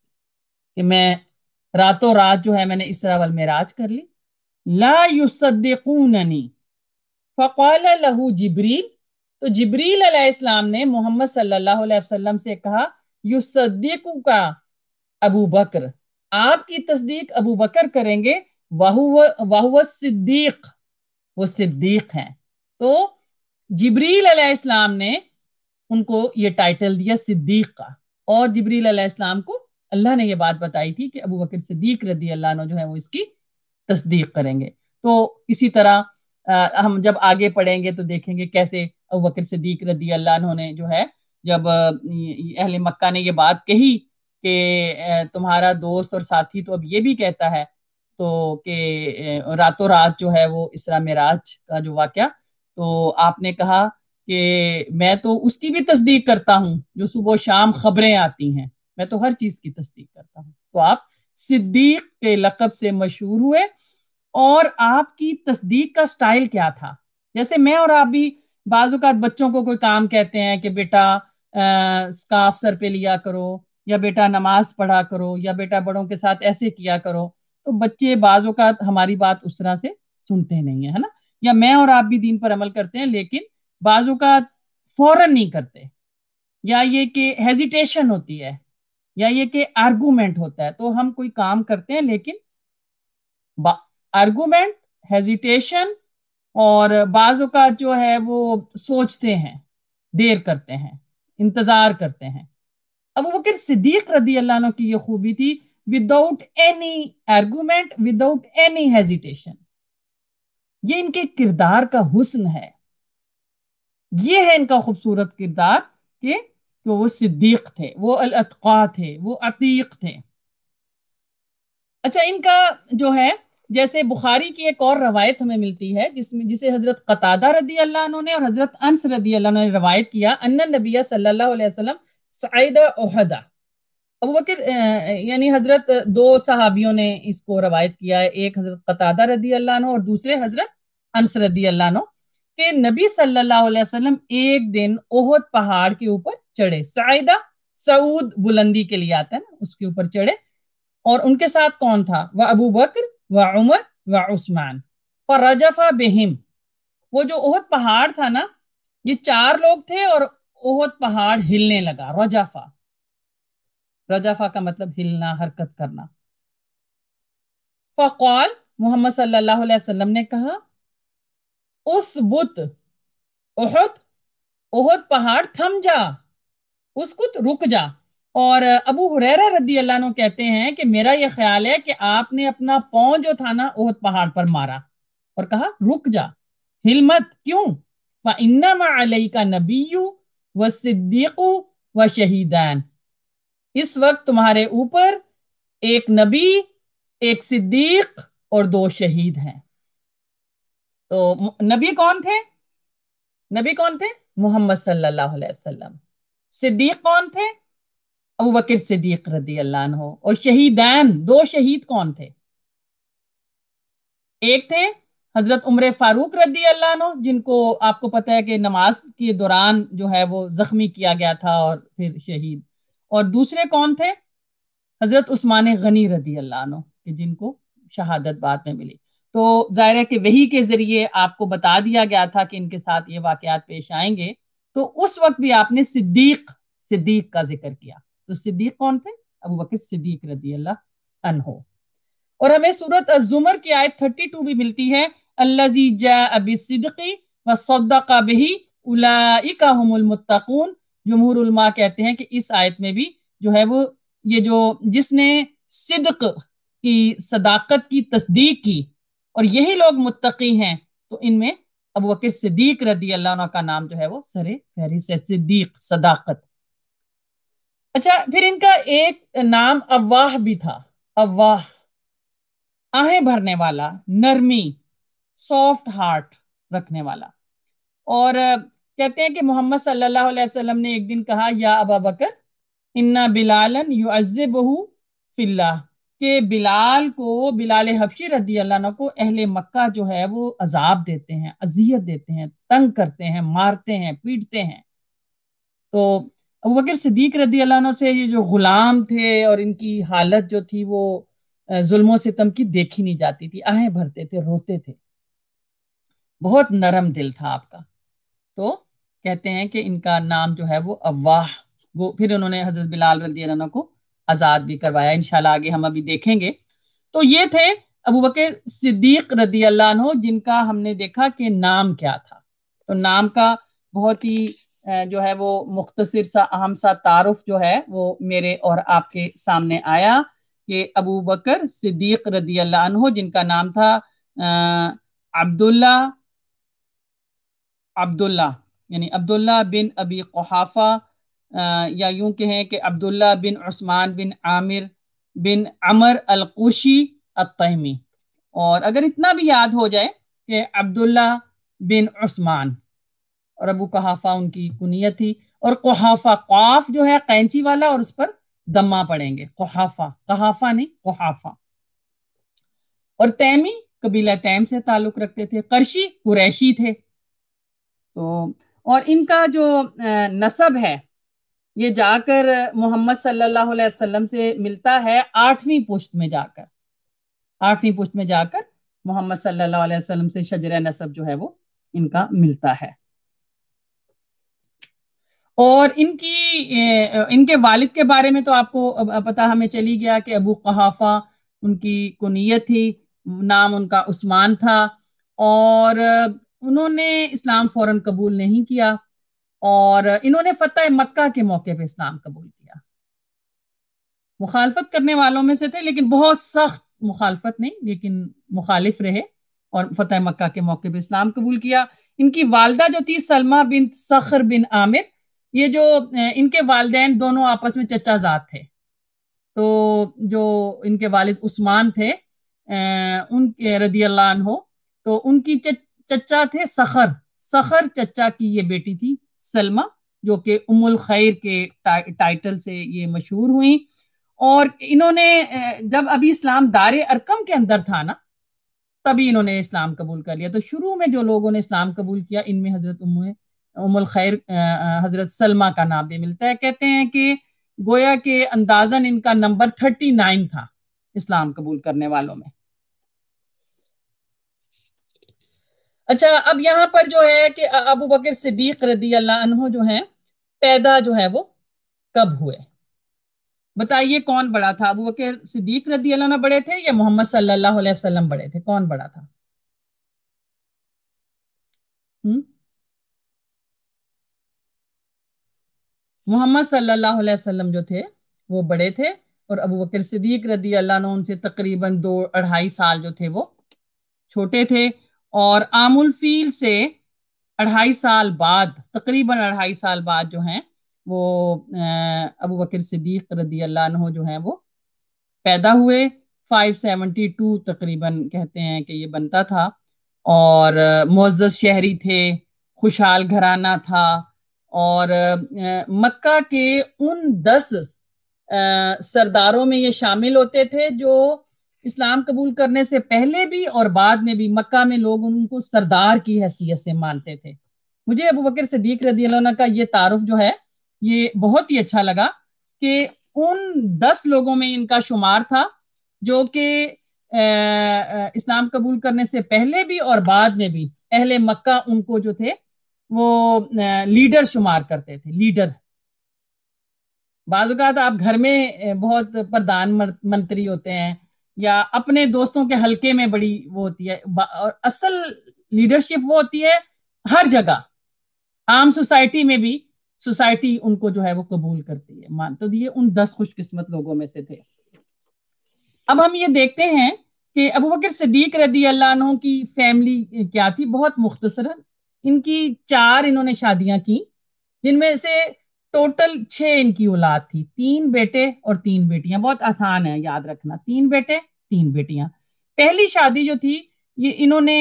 कि मैं रातों रात जो है मैंने इसरा वल मराज कर ली ला युसदूननी फ़क़ाल लहू जबरील तो जबरील अलैहिस्सलाम ने मोहम्मद सल्लल्लाहु अलैहि वसल्लम से कहा युसद्दिकू का अबू बकर आपकी तस्दीक अबू बकर करेंगे वाहु सिद्दीक वो सिद्दीक हैं तो जबरील इस्लाम ने उनको ये टाइटल दिया सिद्दीक का और जबरील इस्लाम को अल्लाह ने यह बात बताई थी कि अबू बकर सिद्दीक रदी अल्लाह जो है वो इसकी तस्दीक करेंगे तो इसी तरह आ, हम जब आगे पढ़ेंगे तो देखेंगे कैसे अबू बकर सिद्दीक रदी अल्लाह ने जो है जब अहल मक्का ने ये बात कही कि तुम्हारा दोस्त और साथी तो अब ये भी कहता है तो कि रातों रात जो है वो इसरा मराज का जो वाक्य तो आपने कहा कि मैं तो उसकी भी तस्दीक करता हूँ जो सुबह शाम खबरें आती हैं मैं तो हर चीज की तस्दीक करता हूँ तो आप सिद्दीक के लकब से मशहूर हुए और आपकी तस्दीक का स्टाइल क्या था जैसे मैं और आप भी बाजुकात बच्चों को कोई काम कहते हैं कि बेटा स्काफ सर पे लिया करो या बेटा नमाज पढ़ा करो या बेटा बड़ों के साथ ऐसे किया करो तो बच्चे बाजों का हमारी बात उस तरह से सुनते नहीं है है ना या मैं और आप भी दीन पर अमल करते हैं लेकिन बाजों का फौरन नहीं करते या ये कि हेजिटेशन होती है या ये कि आर्गूमेंट होता है तो हम कोई काम करते हैं लेकिन आर्गूमेंट हेजिटेशन और बाजों का जो है वो सोचते हैं देर करते हैं इंतजार करते हैं अबू बकर सिद्दीक रदी अल्लाह की ये खूबी थी without any argument without any hesitation ये इनके किरदार का हुस्न है ये है इनका खूबसूरत किरदार के कि वो सिद्दीक थे वो अलतका थे वो अतीक थे अच्छा इनका जो है जैसे बुखारी की एक और रवायत हमें मिलती है जिसमें जिसे हजरत कतादा रदी अल्लाह ने और हजरत अनस रदी अल्लाह ने रवायत किया अन्न नबिया सल्लल्लाहु अलैहि वसल्लम सईदा ओहदा अबू बकर यानी हजरत दो सहाबियों ने इसको रवायत किया है एक हजरत कतादा रदी अल्लाह और दूसरे हजरत अंस रदी अल्लाह के नबी सल्लल्लाहु अलैहि वसल्लम एक दिन ओहद पहाड़ के ऊपर चढ़े साइदा सऊद बुलंदी के लिए आता है ना उसके ऊपर चढ़े और उनके साथ कौन था वह अबू बकर व उमर व उस्मान फरजफा बेहिम वो जो ओहद पहाड़ था ना ये चार लोग थे और ओहद पहाड़ हिलने लगा रोजाफा रोजाफा का मतलब हिलना हरकत करना फ़कौल मोहम्मद सल्लल्लाहु अलैहि वसल्लम ने कहा उस बुत ओहद ओहद पहाड़ थम जा कुत रुक जा और अबू हुरैरा रदी अल्लाह कहते हैं कि मेरा यह ख्याल है कि आपने अपना पाँव जो था ना ओहद पहाड़ पर मारा और कहा रुक जा हिलमत क्यों व इन्ना का नबीयू व सिद्दीकू व शहीदान इस वक्त तुम्हारे ऊपर एक नबी एक सिद्दीक और दो शहीद हैं तो नबी कौन थे नबी कौन थे मोहम्मद सल्लल्लाहु अलैहि वसल्लम सिद्दीक कौन थे अबू बकर सिद्दीक रदी अल्लाह और शहीदान दो शहीद कौन थे एक थे हजरत उम्र फारूक रद्दी अल्लाह जिनको आपको पता है कि नमाज के दौरान जो है वो जख्मी किया गया था और फिर शहीद और दूसरे कौन थे हजरत उस्मान गनी रदी अल्लाह कि जिनको शहादत बाद में मिली तो जाहिर है कि वही के जरिए आपको बता दिया गया था कि इनके साथ ये वाकयात पेश आएंगे तो उस वक्त भी आपने सिद्दीक सिद्दीक का जिक्र किया तो सिद्दीक कौन थे अब बकर सिद्दीक रदी अल्लाह अनहो और हमें सूरत अजुमर की आयत थर्टी टू भी मिलती है अल्लाजी जा व सद्दा बही जमहूरमा कहते हैं कि इस आयत में भी जो है वो ये जो जिसने सिदक की सदाकत की तस्दीक की और यही लोग मुतकी हैं तो इनमें अब वकी सिद्दीक रदी अल्लाह का नाम जो है वो सरे फहरिस सिद्दीक सदाकत अच्छा फिर इनका एक नाम अवाह भी था अवाह आहें भरने वाला नरमी सॉफ्ट हार्ट रखने वाला और कहते हैं कि मोहम्मद सल्लल्लाहु अलैहि वसल्लम ने एक दिन कहा या अबा बकर इन्ना बिलालन यू फिल्ला के बिलाल को बिलाल हफशी रदी अल्लाह को अहले मक्का जो है वो अजाब देते हैं अजियत देते हैं तंग करते हैं मारते हैं पीटते हैं तो अबू बकर सिद्दीक रदी अल्लाह से ये जो गुलाम थे और इनकी हालत जो थी वो से सितम की देखी नहीं जाती थी आहें भरते थे रोते थे बहुत नरम दिल था आपका तो कहते हैं कि इनका नाम जो है वो अवाह वो फिर उन्होंने हजरत बिलाल रल्ला को आज़ाद भी करवाया इनशाला आगे हम अभी देखेंगे तो ये थे अबू बकर सिद्दीक रदी अल्लाह जिनका हमने देखा कि नाम क्या था तो नाम का बहुत ही जो है वो मुख्तसर सा अहम सा तारफ जो है वो मेरे और आपके सामने आया कि अबू बकर सिद्दीक रदी अल्लाह जिनका नाम था अब्दुल्ला अब्दुल्ला यानी अब्दुल्ला बिन अबी कोहाफा या यूं कहें कि अब्दुल्ला बिन उस्मान बिन आमिर बिन अमर अलकुशी अतमी और अगर इतना भी याद हो जाए कि अब्दुल्ला बिन उस्मान और अबू कहाफा उनकी कुनियत थी और कहाफ़ा काफ जो है कैंची वाला और उस पर दम्मा पड़ेंगे कोहाफा कहाफा नहीं कोहाफा और तैमी कबीला तैम से ताल्लुक रखते थे करशी कुरैशी थे तो और इनका जो नसब है ये जाकर मोहम्मद सल्लल्लाहु अलैहि वसल्लम से मिलता है आठवीं पुश्त में जाकर आठवीं पुश्त में जाकर मोहम्मद सल्लल्लाहु अलैहि वसल्लम से शजर नसब जो है वो इनका मिलता है और इनकी इनके वालिद के बारे में तो आपको पता हमें चली गया कि अबू कहाफा उनकी कुनीत थी नाम उनका उस्मान था और उन्होंने इस्लाम फौरन कबूल नहीं किया और इन्होंने फतह मक्का के मौके पे इस्लाम कबूल किया मुखालफत करने वालों में से थे लेकिन बहुत सख्त मुखालफत नहीं लेकिन मुखालिफ रहे और फतह मक्का के मौके पे इस्लाम कबूल किया इनकी वालदा जो थी सलमा बिन सखर बिन आमिर ये जो इनके वालदेन दोनों आपस में जात थे तो जो इनके वालिद उस्मान थे उन रदी अल्लाह हो तो उनकी चचा थे सखर सखर चचा की ये बेटी थी सलमा जो कि उमुल खैर के टा, टाइटल से ये मशहूर हुई और इन्होंने जब अभी इस्लाम दार अरकम के अंदर था ना तभी इन्होंने इस्लाम कबूल कर लिया तो शुरू में जो लोगों ने इस्लाम कबूल किया इनमें हजरत उम उमुल खैर हजरत सलमा का नाम भी मिलता है कहते हैं कि गोया के अंदाजन इनका नंबर थर्टी नाइन था इस्लाम कबूल करने वालों में अच्छा अब यहाँ पर जो है कि अबू बकर सिद्दीक रदी अल्लाह जो है पैदा जो है वो कब हुए बताइए कौन बड़ा था अबू बकर सिद्दीक रदी अल्लाह बड़े थे या मोहम्मद सल्लल्लाहु अलैहि वसल्लम बड़े थे कौन बड़ा था हुँ? मोहम्मद सल्लल्लाहु अलैहि वसल्लम जो थे वो बड़े थे और अबू बकर सिद्दीक रदी अल्लाह उनसे तकरीबन दो अढ़ाई साल जो थे वो छोटे थे और आमुल फील से अढ़ाई साल बाद तकरीबन अढ़ाई साल बाद जो हैं वो अबू बकर सिद्दीक रदी अल्लाह जो हैं वो पैदा हुए 572 तकरीबन कहते हैं कि ये बनता था और मोज़ शहरी थे खुशहाल घराना था और मक्का के उन दस सरदारों में ये शामिल होते थे जो इस्लाम कबूल करने से पहले भी और बाद में भी मक्का में लोग उनको सरदार की हैसियत से मानते थे मुझे अबू बकर सदीक रदी का ये तारफ जो है ये बहुत ही अच्छा लगा कि उन दस लोगों में इनका शुमार था जो कि इस्लाम कबूल करने से पहले भी और बाद में भी पहले मक्का उनको जो थे वो लीडर शुमार करते थे लीडर बाजुकात आप घर में बहुत प्रधान मंत्री होते हैं या अपने दोस्तों के हलके में बड़ी वो होती है और असल लीडरशिप वो होती है हर जगह आम सोसाइटी में भी सोसाइटी उनको जो है वो कबूल करती है मान तो ये उन दस खुशकिस्मत लोगों में से थे अब हम ये देखते हैं कि अबू बकर सदीक रदी अल्लाह की फैमिली क्या थी बहुत मुख्तसरन इनकी चार इन्होंने शादियां की जिनमें से टोटल छह इनकी औलाद थी तीन बेटे और तीन बेटियां बहुत आसान है याद रखना तीन बेटे तीन बेटियां पहली शादी जो थी ये इन्होंने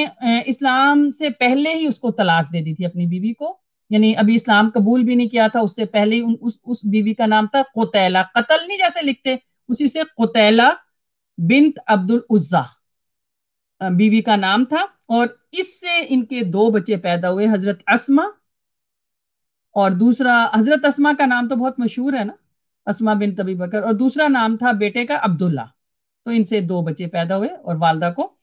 इस्लाम से पहले ही उसको तलाक दे दी थी अपनी बीवी को यानी अभी इस्लाम कबूल भी नहीं किया था उससे पहले ही उस उस बीवी का नाम था कोतैला कतल नहीं जैसे लिखते उसी से कोतैला बिंत अब्दुल उज्जा बीवी का नाम था और इससे इनके दो बच्चे पैदा हुए हजरत असमा और दूसरा हजरत असमा का नाम तो बहुत मशहूर है ना असमा बिन तबी बकर और दूसरा नाम था बेटे का अब्दुल्ला तो इनसे दो बच्चे पैदा हुए और वालदा को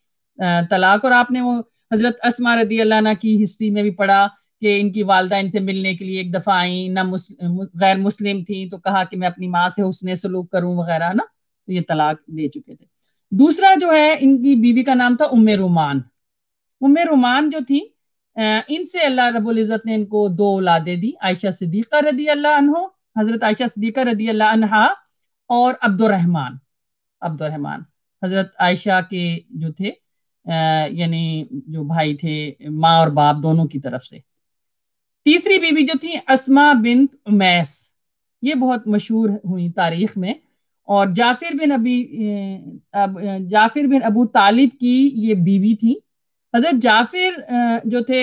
तलाक और आपने वो हजरत असमा रदी अल्लाह की हिस्ट्री में भी पढ़ा कि इनकी वालदा इनसे मिलने के लिए एक दफ़ा आई ना मुस्लिम गैर मुस्लिम थी तो कहा कि मैं अपनी माँ से उसने सलूक करूँ वगैरह ना तो ये तलाक दे चुके थे दूसरा जो है इनकी बीवी का नाम था उम रुमान उम्मे रुमान जो थी इनसे अल्लाह रबुल इज़्ज़त ने इनको दो औलादे दी आयशा सिद्दीक़ा रदी अल्लाह अनहो हज़रत आयशा सिद्दीक़ा रदी अल्लाह अनहा और अब्दुलरहमान अब्दुलरहमान हज़रत आयशा के जो थे यानी जो भाई थे माँ और बाप दोनों की तरफ से तीसरी बीवी जो थी असमा बिन उमैस ये बहुत मशहूर हुई तारीख में और जाफिर बिन अबी अब जाफिर बिन अबू तालिब की ये बीवी थी हजरत जाफिर जो थे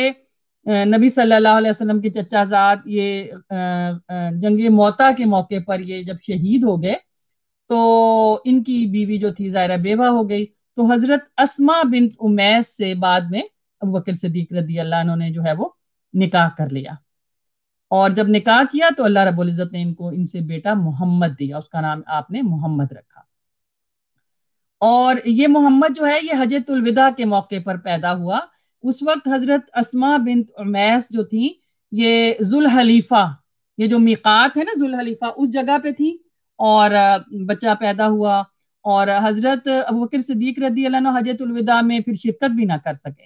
नबी सल्लल्लाहु अलैहि वसल्लम के चचाजाद ये जंग मोता के मौके पर ये जब शहीद हो गए तो इनकी बीवी जो थी जायरा बेवा हो गई तो हजरत असमा बिन उमैस से बाद में अब वकील सदीक रदी अल्लाह ने जो है वो निकाह कर लिया और जब निकाह किया तो अल्लाह रबुल्ज़त ने इनको इनसे बेटा मोहम्मद दिया उसका नाम आपने मोहम्मद रखा और ये मोहम्मद जो है ये हजरतुलविदा के मौके पर पैदा हुआ उस वक्त हजरत असमा बिन मैस जो थी ये जुल हलीफा ये जो मिकात है ना जुल हलीफा उस जगह पे थी और बच्चा पैदा हुआ और हजरत अबू बकर सिद्दीक रदी हजरतुलविदा में फिर शिरकत भी ना कर सके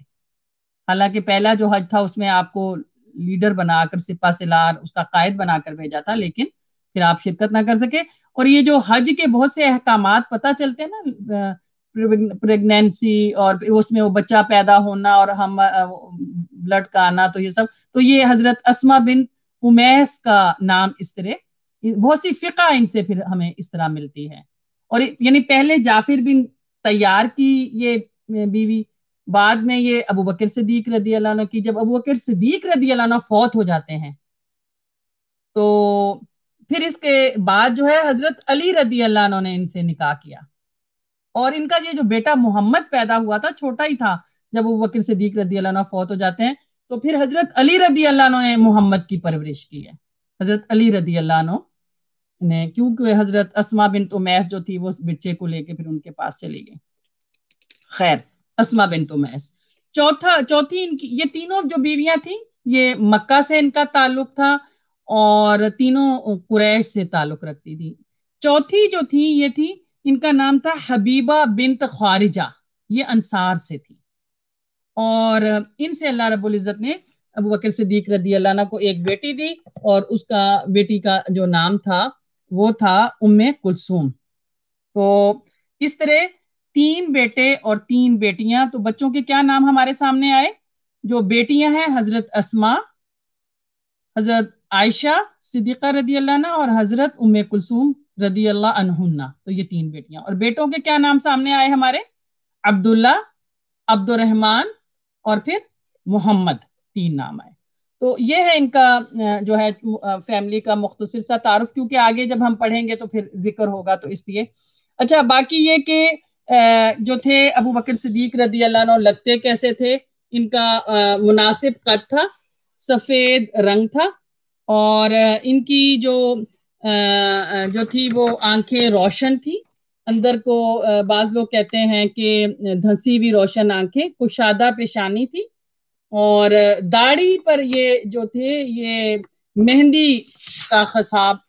हालांकि पहला जो हज था उसमें आपको लीडर बनाकर सिपा सिलार उसका कायद बनाकर भेजा था लेकिन फिर आप शिरकत ना कर सके और ये जो हज के बहुत से अहकाम पता चलते हैं ना प्रेगनेंसी और उसमें वो बच्चा पैदा होना और हम ब्लड का आना तो ये सब तो ये हजरत असमा बिन उमैस का नाम इस तरह बहुत सी फ़िका इनसे फिर हमें इस तरह मिलती है और यानी पहले जाफिर बिन तैयार की ये बीवी बाद में ये अबू बकर सदीक रदी अल्लाह की जब अबू बकर सदीक रदी अल्लाह फौत हो जाते हैं तो फिर इसके बाद जो है हजरत अली रदी अल्लाह ने इनसे निकाह किया और इनका ये जो बेटा मोहम्मद पैदा हुआ था छोटा ही था जब वो बकर सदीक रदी अल्लाह फौत हो जाते हैं तो फिर हजरत अली रदी अल्लाह ने मोहम्मद की परवरिश की है हजरत अली रदी अल्लाह ने क्योंकि हजरत असमा बिन मैस जो थी वो उस बच्चे को लेके फिर उनके पास चली गई खैर असमा बिन मैस चौथा चौथी इनकी ये तीनों जो बीवियां थी ये मक्का से इनका ताल्लुक था और तीनों कुरैश से ताल्लुक रखती थी चौथी जो थी ये थी इनका नाम था हबीबा बिनत खारिजा ये अंसार से थी और इनसे अल्लाह रबुल्ज़त ने अबू बकर सिद्दीक रदी अल्लाह को एक बेटी दी और उसका बेटी का जो नाम था वो था उम कुलसूम तो इस तरह तीन बेटे और तीन बेटियां तो बच्चों के क्या नाम हमारे सामने आए जो बेटियां हैं हजरत असमा हजरत आयशा सिद्दीक़ा रदी अल्लाह और हज़रत उम्मे कुलसूम रदी अल्लाह अनहुन्ना तो ये तीन बेटियां और बेटों के क्या नाम सामने आए हमारे अब्दुल्ला अब्दुलरहमान और फिर मोहम्मद तीन नाम आए तो ये है इनका जो है फैमिली का मुख्तर सा तारफ क्योंकि आगे जब हम पढ़ेंगे तो फिर जिक्र होगा तो इसलिए अच्छा बाकी ये कि जो थे अबू बकर सिद्दीक रदी अल्लाह लगते कैसे थे इनका मुनासिब कद था सफ़ेद रंग था और इनकी जो जो थी वो आंखें रोशन थी अंदर को बाज लोग कहते हैं कि धंसी भी रोशन आंखें कुशादा पेशानी थी और दाढ़ी पर ये जो थे ये मेहंदी का खसाब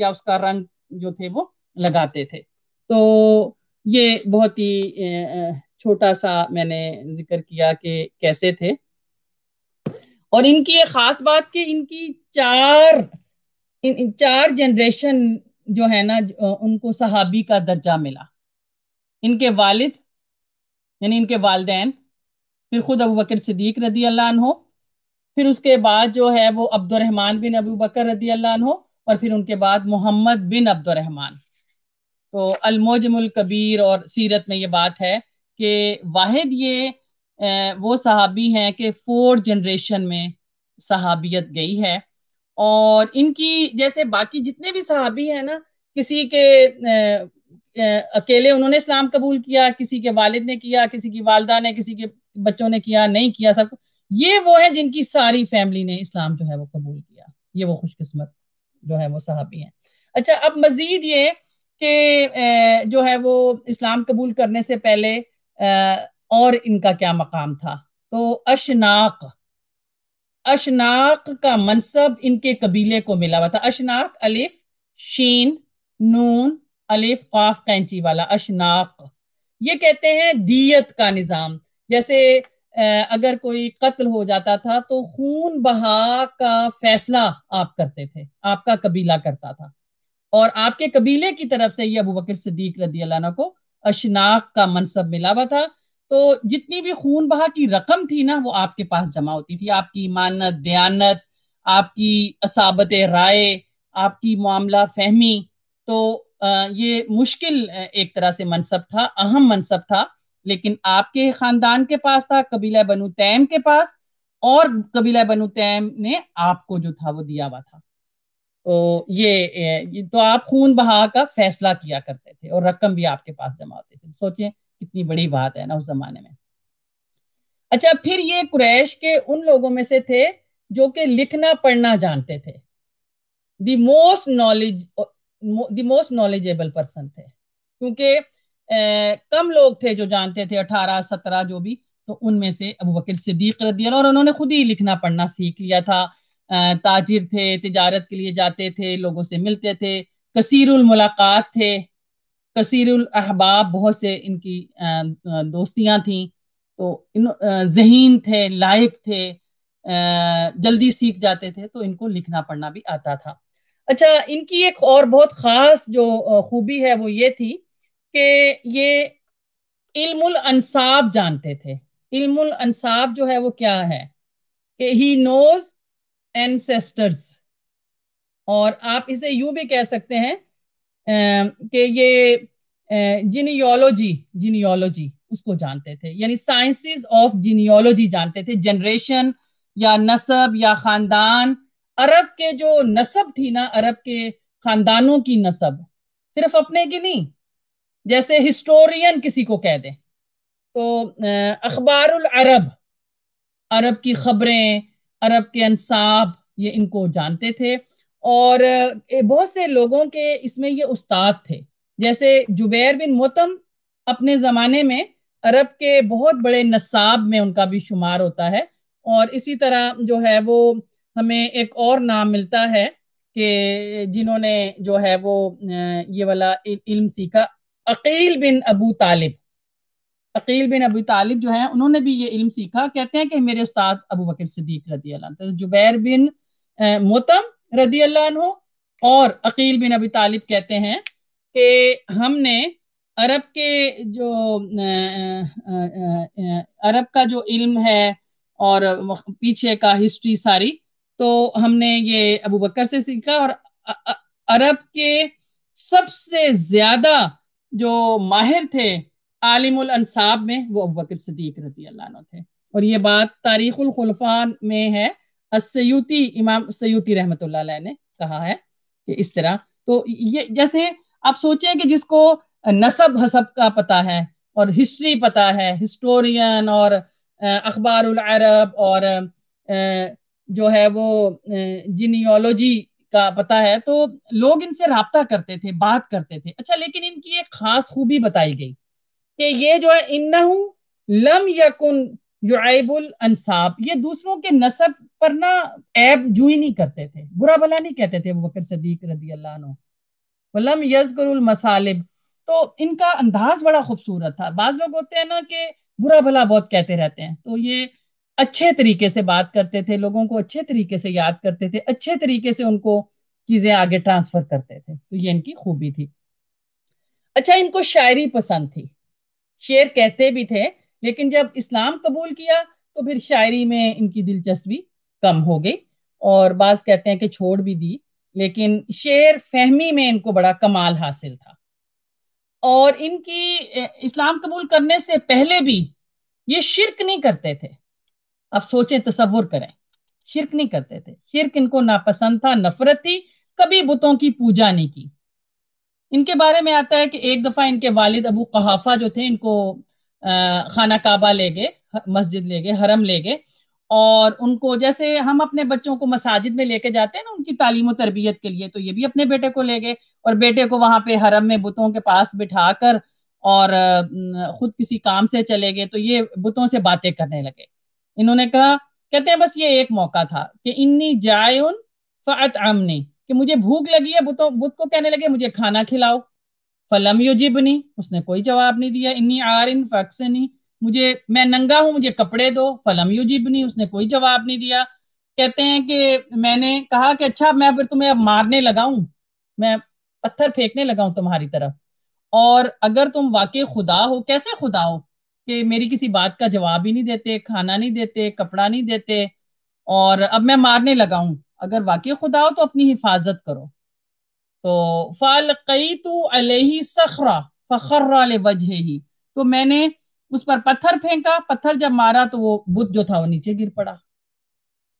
या उसका रंग जो थे वो लगाते थे तो ये बहुत ही छोटा सा मैंने जिक्र किया कि कैसे थे और इनकी ये खास बात कि इनकी चार इन चार जनरेशन जो है ना उनको सहाबी का दर्जा मिला इनके वालिद यानी इनके वालदेन फिर खुद अबू बकर सिद्दीक रदी अल्लाह हो फिर उसके बाद जो है वो अब्दुलरहमान बिन अबू बकर रदी अल्लाह हो और फिर उनके बाद मोहम्मद बिन अब्दुलरहमान तो अलमोजमुल कबीर और सीरत में ये बात है कि वाहिद ये वो सहाबी हैं कि फोर जनरेशन में सहाबियत गई है और इनकी जैसे बाकी जितने भी सहाबी हैं ना किसी के अकेले उन्होंने इस्लाम कबूल किया किसी के वालिद ने किया किसी की वालदा ने किसी के बच्चों ने किया नहीं किया सब ये वो है जिनकी सारी फैमिली ने इस्लाम जो है वो कबूल किया ये वो खुशकिस्मत जो है वो सहाबी हैं अच्छा अब मजीद ये कि जो है वो इस्लाम कबूल करने से पहले और इनका क्या मकाम था तो अशनाक अशनाक का मनसब इनके कबीले को मिला हुआ था अशनाक अलिफ शीन नून अलिफ काफ कैंची वाला अशनाक ये कहते हैं दियत का निज़ाम जैसे अगर कोई कत्ल हो जाता था तो खून बहा का फैसला आप करते थे आपका कबीला करता था और आपके कबीले की तरफ से ये अबू बकर सिद्दीक रदी को अशनाक का मनसब मिला हुआ था तो जितनी भी खून बहा की रकम थी ना वो आपके पास जमा होती थी आपकी मानत दयानत आपकी असाबत राय आपकी मामला फहमी तो ये मुश्किल एक तरह से मनसब था अहम मनसब था लेकिन आपके खानदान के पास था कबीला बनु तैम के पास और कबीला बनु तैम ने आपको जो था वो दिया हुआ था तो ये तो आप खून बहा का फैसला किया करते थे और रकम भी आपके पास जमा होती थी सोचिए कितनी बड़ी बात है ना उस जमाने में अच्छा फिर ये कुरैश के उन लोगों में से थे जो कि लिखना पढ़ना जानते थे the most knowledge the most knowledgeable person थे क्योंकि कम लोग थे जो जानते थे अठारह सत्रह जो भी तो उनमें से अब वकील सिद्दीक रदी और उन्होंने खुद ही लिखना पढ़ना सीख लिया था ताजिर थे तिजारत के लिए जाते थे लोगों से मिलते थे कसीरुल मुलाकात थे कसीर अहबाब बहुत से इनकी दोस्तियां थी तो इन जहीन थे लायक थे जल्दी सीख जाते थे तो इनको लिखना पढ़ना भी आता था अच्छा इनकी एक और बहुत ख़ास जो खूबी है वो ये थी कि ये इल्मुल अनसाब जानते थे इल्मुल अनसाब जो है वो क्या है कि ही नोज एनसेस्टर्स और आप इसे यूं भी कह सकते हैं कि ये जीनियोलॉजी जीनियोलॉजी उसको जानते थे यानी साइंसेस ऑफ जीनियोलॉजी जानते थे जनरेशन या नसब या खानदान अरब के जो नसब थी ना अरब के खानदानों की नस्ब सिर्फ अपने की नहीं जैसे हिस्टोरियन किसी को कह दें तो अखबार अरब अरब की खबरें अरब के अनसाब ये इनको जानते थे और बहुत से लोगों के इसमें ये उस्ताद थे जैसे जुबैर बिन मोतम अपने ज़माने में अरब के बहुत बड़े नसाब में उनका भी शुमार होता है और इसी तरह जो है वो हमें एक और नाम मिलता है कि जिन्होंने जो है वो ये वाला इल्म सीखा अकील बिन अबू तालिब अकील बिन अबू तालिब जो है उन्होंने भी ये इल्म सीखा कहते हैं कि मेरे उस्ताद अबू बकर सिद्दीक रदी तो जुबैर बिन मोतम रदी अल्लाह और अकील बिन अबी तालिब कहते हैं कि हमने अरब के जो अरब का जो इल्म है और पीछे का हिस्ट्री सारी तो हमने ये अबू बकर से सीखा और अरब के सबसे ज्यादा जो माहिर थे आलिमुल अंसाब में वो अबू बकर सदीक रती अल्लाह थे और ये बात तारीखुल खुलफान में है असयुति इमाम सयूती रहमत ने कहा है कि इस तरह तो ये जैसे आप सोचें कि जिसको नसब हसब का पता है और हिस्ट्री पता है हिस्टोरियन और अखबार अरब और जो है वो जीनियोलॉजी का पता है तो लोग इनसे रबता करते थे बात करते थे अच्छा लेकिन इनकी एक खास खूबी बताई गई कि ये जो है इन्ना लम यकुन युबुल अनसाब ये दूसरों के नसब पर ना ऐब जुई नहीं करते थे बुरा भला नहीं कहते थे बकर सदीक रदी अल्लाम यजगरुल मसालिब तो इनका अंदाज बड़ा खूबसूरत था बाज लोग होते हैं ना कि बुरा भला बहुत कहते रहते हैं तो ये अच्छे तरीके से बात करते थे लोगों को अच्छे तरीके से याद करते थे अच्छे तरीके से उनको चीजें आगे ट्रांसफर करते थे तो ये इनकी खूबी थी अच्छा इनको शायरी पसंद थी शेर कहते भी थे लेकिन जब इस्लाम कबूल किया तो फिर शायरी में इनकी दिलचस्पी कम हो गई और बाज कहते हैं कि छोड़ भी दी लेकिन शेर फहमी में इनको बड़ा कमाल हासिल था और इनकी इस्लाम कबूल करने से पहले भी ये शिरक नहीं करते थे आप सोचें तस्वुर करें शिरक नहीं करते थे शिरक इनको नापसंद था नफरत थी कभी बुतों की पूजा नहीं की इनके बारे में आता है कि एक दफा इनके वालिद अबू कहाफा जो थे इनको खाना काबा ले गए मस्जिद ले गए हरम ले गए और उनको जैसे हम अपने बच्चों को मसाजिद में लेके जाते हैं ना उनकी तालीम तरबियत के लिए तो ये भी अपने बेटे को ले गए और बेटे को वहां पे हरम में बुतों के पास बिठा कर और खुद किसी काम से चले गए तो ये बुतों से बातें करने लगे इन्होंने कहा कहते हैं बस ये एक मौका था कि इन्नी जाय फ़त आमनी कि मुझे भूख लगी है बुतों बुत को कहने लगे मुझे खाना खिलाओ फलम युजिबनी उसने कोई जवाब नहीं दिया इन्नी आर इन मुझे मैं नंगा हूं मुझे कपड़े दो फलम युजिबनी उसने कोई जवाब नहीं दिया कहते हैं कि मैंने कहा कि अच्छा मैं फिर तुम्हें अब मारने लगाऊं मैं पत्थर फेंकने लगाऊं तुम्हारी तरफ और अगर तुम वाकई खुदा हो कैसे खुदा हो कि मेरी किसी बात का जवाब ही नहीं देते खाना नहीं देते कपड़ा नहीं देते और अब मैं मारने लगाऊं अगर वाकई खुदा हो तो अपनी हिफाजत करो तो कई तो अलही सखरा फखर्रा वजह ही तो मैंने उस पर पत्थर फेंका पत्थर जब मारा तो वो बुद्ध जो था वो नीचे गिर पड़ा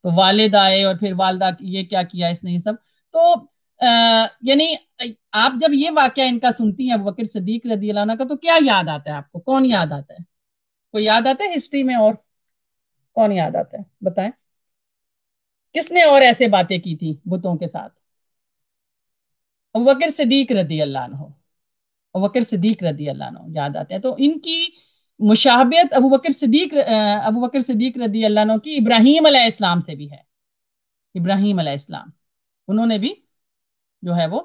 तो वालिद आए और फिर वालदा ये क्या किया इसने ये सब तो यानी आप जब ये वाक्य इनका सुनती हैं वकीर सदीक रदी का तो क्या याद आता है आपको कौन याद आता है कोई याद आता है हिस्ट्री में और कौन याद आता है बताएं किसने और ऐसे बातें की थी बुतों के साथ वक़र सदीक रदी अल्लाह वक्र सदीक रदी अल्लाह याद आते हैं तो इनकी मुशाबियत अबू बकर सदीक अबू बकर सदीक रदी अल्लाह की इब्राहिम अलैहिस्सलाम से भी है इब्राहिम अलैहिस्सलाम उन्होंने भी जो है वो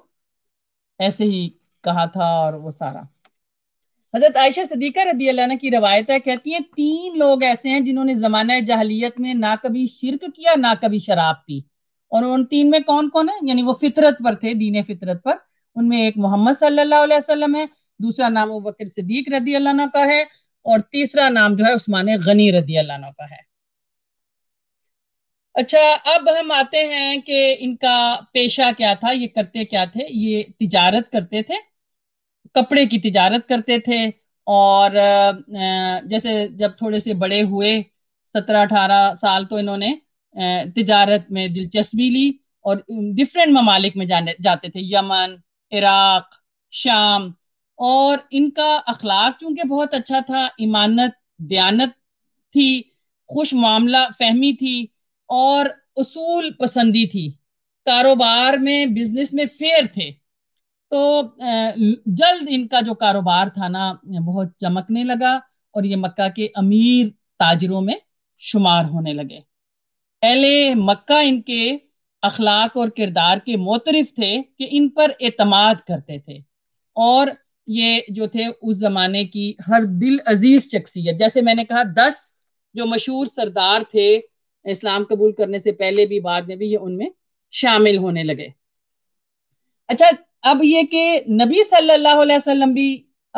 ऐसे ही कहा था और वो सारा हजरत आयशा सदीका रदी अल्लाह की है कहती हैं तीन लोग ऐसे हैं जिन्होंने जमाना जहलीत में ना कभी शिरक किया ना कभी शराब पी और उन तीन में कौन कौन है यानी वो फितरत पर थे दीन फितरत पर उनमें एक मोहम्मद सल्लल्लाहु अलैहि वसल्लम है दूसरा नाम वो बकर सिद्दीक रदी अल्लाह का है और तीसरा नाम जो है उस्मान गनी रदी अल्लाह का है अच्छा अब हम आते हैं कि इनका पेशा क्या था ये करते क्या थे ये तिजारत करते थे कपड़े की तिजारत करते थे और जैसे जब थोड़े से बड़े हुए सत्रह अठारह साल तो इन्होंने तजारत में दिलचस्पी ली और डिफरेंट ममालिक में जाने जाते थे यमन इराक शाम और इनका अखलाक चूंकि बहुत अच्छा था ईमानत दयानत थी खुश मामला फहमी थी और उसूल पसंदी थी कारोबार में बिजनेस में फेयर थे तो जल्द इनका जो कारोबार था ना बहुत चमकने लगा और ये मक्का के अमीर ताजरों में शुमार होने लगे अहले मक्का इनके अखलाक और किरदार के मोतरफ थे कि इन पर एतमाद करते थे और ये जो थे उस जमाने की हर दिल अजीज शख्सियत जैसे मैंने कहा दस जो मशहूर सरदार थे इस्लाम कबूल करने से पहले भी बाद में भी ये उनमें शामिल होने लगे अच्छा अब ये कि नबी सल्लल्लाहु अलैहि वसल्लम भी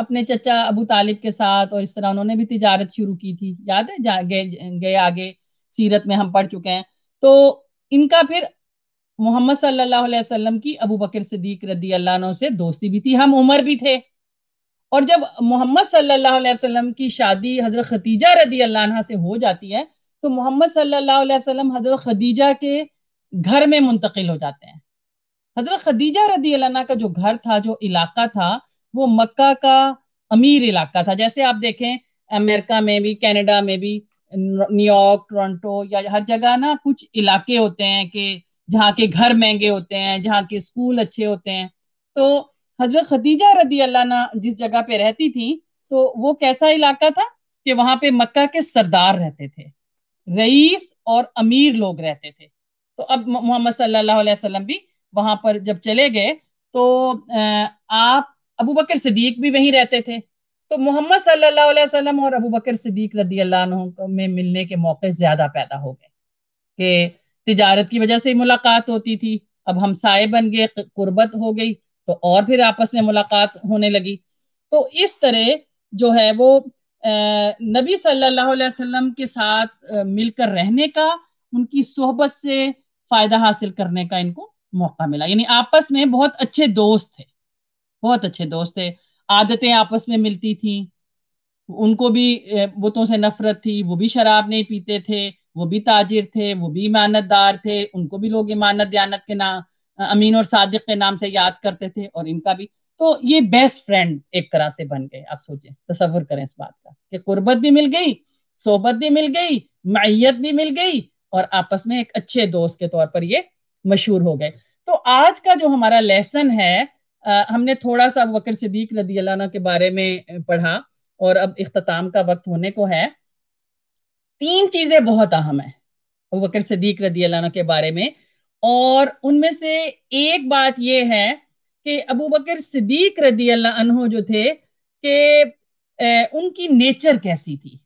अपने चचा अबू तालिब के साथ और इस तरह उन्होंने भी तिजारत शुरू की थी याद है गए आगे सीरत में हम पढ़ चुके हैं तो इनका फिर मोहम्मद सल्लल्लाहु अलैहि वसल्लम की अबू बकर सिद्दीक रदी अल्लाह से दोस्ती भी थी हम उमर भी थे और जब मोहम्मद सल्लल्लाहु अलैहि वसल्लम की शादी हजरत खतीजा रदी अल्लाह से हो जाती है तो मोहम्मद सल्लल्लाहु अलैहि वसल्लम हजरत खदीजा के घर में मुंतकिल हो जाते हैं हजरत खदीजा रदी अल्लाह का जो घर था जो इलाका था वो मक्का का अमीर इलाका था जैसे आप देखें अमेरिका में भी कैनेडा में भी न्यूयॉर्क टोरंटो या हर जगह ना कुछ इलाके होते हैं कि जहाँ के घर महंगे होते हैं जहाँ के स्कूल अच्छे होते हैं तो हजरत खदीजा रदी अल्लाह ना जिस जगह पे रहती थी तो वो कैसा इलाका था कि वहां पे मक्का के सरदार रहते थे रईस और अमीर लोग रहते थे तो अब मोहम्मद सल्लल्लाहु अलैहि वसल्लम भी वहां पर जब चले गए तो आप अबू बकर सदीक भी वहीं रहते थे तो मोहम्मद सल्लल्लाहु अलैहि वसल्लम और अबू बकर सिद्दीक रदी अल्लाह में मिलने के मौके ज़्यादा पैदा हो गए कि तिजारत की वजह से ही मुलाकात होती थी अब हम साय बन गए कुर्बत हो गई तो और फिर आपस में मुलाकात होने लगी तो इस तरह जो है वो नबी सल्लल्लाहु अलैहि वसल्लम के साथ मिलकर रहने का उनकी सोहबत से फ़ायदा हासिल करने का इनको मौका मिला यानी आपस में बहुत अच्छे दोस्त थे बहुत अच्छे दोस्त थे आदतें आपस में मिलती थी उनको भी बुतों से नफरत थी वो भी शराब नहीं पीते थे वो भी ताजिर थे वो भी इमानतदार थे उनको भी लोग इमानत दयानत के नाम अमीन और सादिक के नाम से याद करते थे और इनका भी तो ये बेस्ट फ्रेंड एक तरह से बन गए आप सोचें तस्वर करें इस बात का कि कुर्बत भी मिल गई सोबत भी मिल गई मैयत भी मिल गई और आपस में एक अच्छे दोस्त के तौर पर ये मशहूर हो गए तो आज का जो हमारा लेसन है आ, हमने थोड़ा सा वक्र सिद्दीक रदी के बारे में पढ़ा और अब इख्ताम का वक्त होने को है तीन चीजें बहुत अहम है वक्र सिद्दीक रदी के बारे में और उनमें से एक बात यह है कि अबू बकर सिद्दीक रदी अल्लाह जो थे कि उनकी नेचर कैसी थी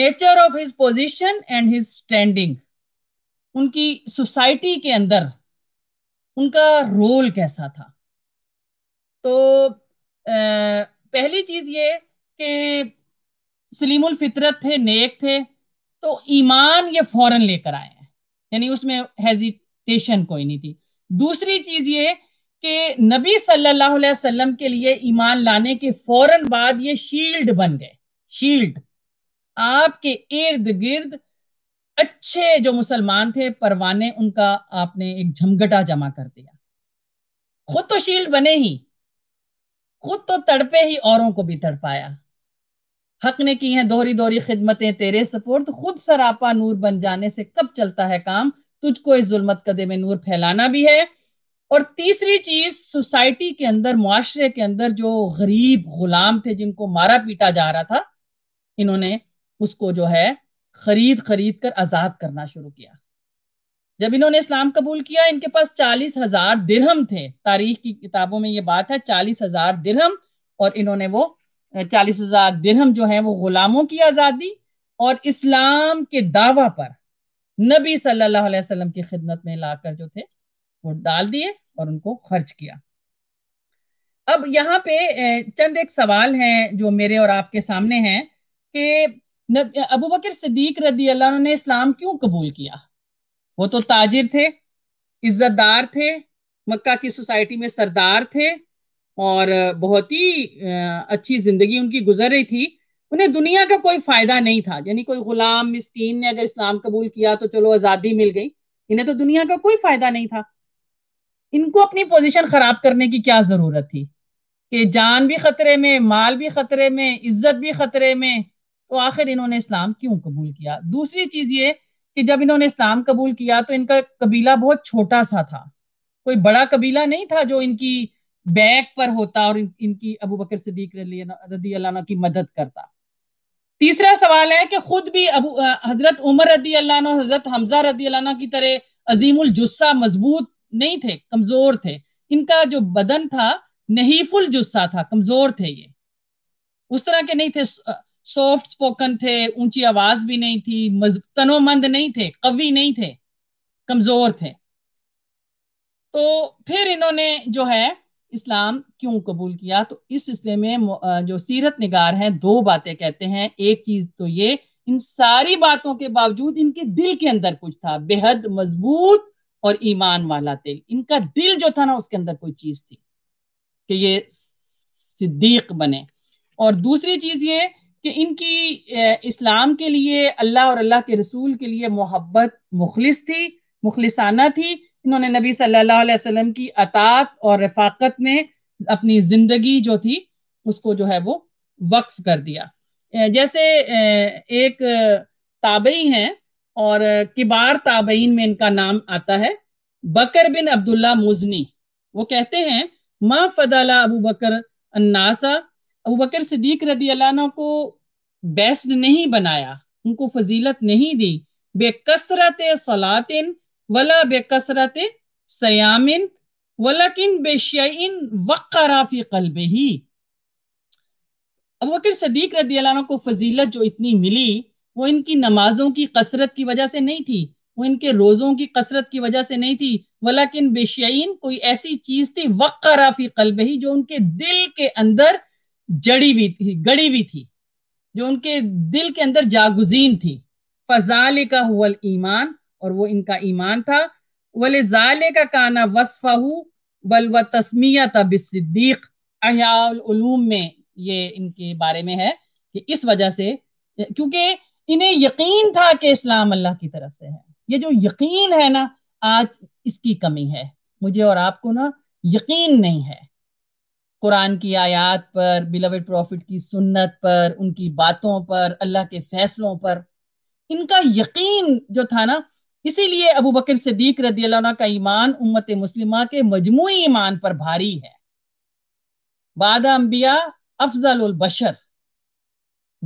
nature of his position and his standing उनकी सोसाइटी के अंदर उनका रोल कैसा था तो आ, पहली चीज ये कि सलीमुल फितरत थे नेक थे तो ईमान ये फौरन लेकर आए हैं यानी उसमें हेजिटेशन कोई नहीं थी दूसरी चीज ये कि नबी सल्लल्लाहु अलैहि वसल्लम के लिए ईमान लाने के फौरन बाद ये शील्ड बन गए शील्ड आपके इर्द गिर्द अच्छे जो मुसलमान थे परवाने उनका आपने एक झमघटा जमा कर दिया खुद तो शील्ड बने ही खुद तो तड़पे ही औरों को भी तड़पाया हक ने की हैं दोहरी दोहरी खिदमतें तेरे सपोर्ट तो खुद सरापा नूर बन जाने से कब चलता है काम तुझको इस जुलमत कदे में नूर फैलाना भी है और तीसरी चीज सोसाइटी के अंदर मुआरे के अंदर जो गरीब गुलाम थे जिनको मारा पीटा जा रहा था इन्होंने उसको जो है खरीद खरीद कर आजाद करना शुरू किया जब इन्होंने इस्लाम कबूल किया इनके पास चालीस हजार दिरहम थे तारीख की किताबों में ये बात है चालीस हजार दिरहम और इन्होंने वो चालीस हजार दिरहम जो है वो गुलामों की आज़ादी और इस्लाम के दावा पर नबी सल्लल्लाहु अलैहि वसल्लम की खिदमत में लाकर जो थे वो डाल दिए और उनको खर्च किया अब यहाँ पे चंद एक सवाल हैं जो मेरे और आपके सामने हैं कि अबू बकर सिद्दीक रदी अल्लाह ने इस्लाम क्यों कबूल किया वो तो ताजिर थे इज्जतदार थे मक्का की सोसाइटी में सरदार थे और बहुत ही अच्छी जिंदगी उनकी गुजर रही थी उन्हें दुनिया का कोई फायदा नहीं था यानी कोई गुलाम मिस्किन ने अगर इस्लाम कबूल किया तो चलो आजादी मिल गई इन्हें तो दुनिया का कोई फायदा नहीं था इनको अपनी पोजीशन खराब करने की क्या जरूरत थी कि जान भी खतरे में माल भी खतरे में इज्जत भी खतरे में तो आखिर इन्होंने इस्लाम क्यों कबूल किया दूसरी चीज ये कि जब इन्होंने इस्लाम कबूल किया तो इनका कबीला बहुत छोटा सा था कोई बड़ा कबीला नहीं था जो इनकी बैक पर होता और इनकी अबू बकर सिद्दीक रदी अल्लाह की मदद करता तीसरा सवाल है कि खुद भी अबू हजरत उमर रदी अल्लाह हजरत हमजा रदी अल्लाह की तरह अजीमुल जुस्सा मजबूत नहीं थे कमजोर थे इनका जो बदन था नहीफुल जुस्सा था कमजोर थे ये उस तरह के नहीं थे सॉफ्ट स्पोकन थे ऊंची आवाज भी नहीं थी तनोमंद नहीं थे कवि नहीं थे कमजोर थे तो फिर इन्होंने जो है इस्लाम क्यों कबूल किया तो इस सिलसिले में जो सीरत निगार हैं दो बातें कहते हैं एक चीज तो ये इन सारी बातों के बावजूद इनके दिल के अंदर कुछ था बेहद मजबूत और ईमान वाला दिल इनका दिल जो था ना उसके अंदर कोई चीज थी कि ये सिद्दीक बने और दूसरी चीज ये कि इनकी इस्लाम के लिए अल्लाह और अल्लाह के रसूल के लिए मोहब्बत मुखलिस थी मुखलिसाना थी इन्होंने नबी सल्लल्लाहु अलैहि वसल्लम की अतात और रफाकत में अपनी जिंदगी जो थी उसको जो है वो वक्फ कर दिया जैसे एक ताबई हैं और किबार ताबईन में इनका नाम आता है बकर बिन अब्दुल्ला मुजनी वो कहते हैं मा फदाला अबू बकर अन्नासा अबूबकर सिद्दीक रदी अल्लाह को बेस्ट नहीं बनाया उनको फजीलत नहीं दी बेकसरत सलातिन वला बेकसरत सयामिन वलकिन बेशन वक्राफी कल्ब ही अबूबकर बकर सदीक रदी को फजीलत जो इतनी मिली वो इनकी नमाजों की कसरत की वजह से नहीं थी वो इनके रोज़ों की कसरत की वजह से नहीं थी वलाकिन बेशन कोई ऐसी चीज़ थी वक्राफी कल्ब ही जो उनके दिल के अंदर जड़ी हुई थी गड़ी हुई थी जो उनके दिल के अंदर जागुजीन थी फजाल का हुल ईमान और वो इनका ईमान था वले जाले का काना वसफ़ा बल व तस्मिया तबिसद्दीक अयालूम में ये इनके बारे में है कि इस वजह से क्योंकि इन्हें यकीन था कि इस्लाम अल्लाह की तरफ से है ये जो यकीन है ना आज इसकी कमी है मुझे और आपको ना यकीन नहीं है कुरान की आयात पर बिलवड प्रॉफिट की सुन्नत पर उनकी बातों पर अल्लाह के फैसलों पर इनका यकीन जो था ना इसीलिए अबू बकर सदीक रदी का ईमान उम्मत मुस्लिमा के मजमू ईमान पर भारी है बाद अम्बिया अफजल बशर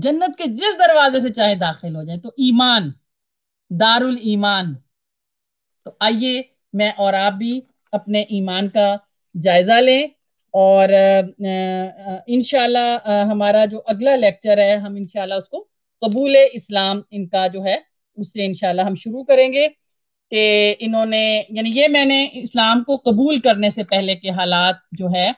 जन्नत के जिस दरवाजे से चाहे दाखिल हो जाए तो ईमान दारुल ईमान तो आइए मैं और आप भी अपने ईमान का जायजा लें और इनशाला हमारा जो अगला लेक्चर है हम इनशाला उसको कबूल इस्लाम इनका जो है उससे इनशाला हम शुरू करेंगे कि इन्होंने यानी ये मैंने इस्लाम को कबूल करने से पहले के हालात जो है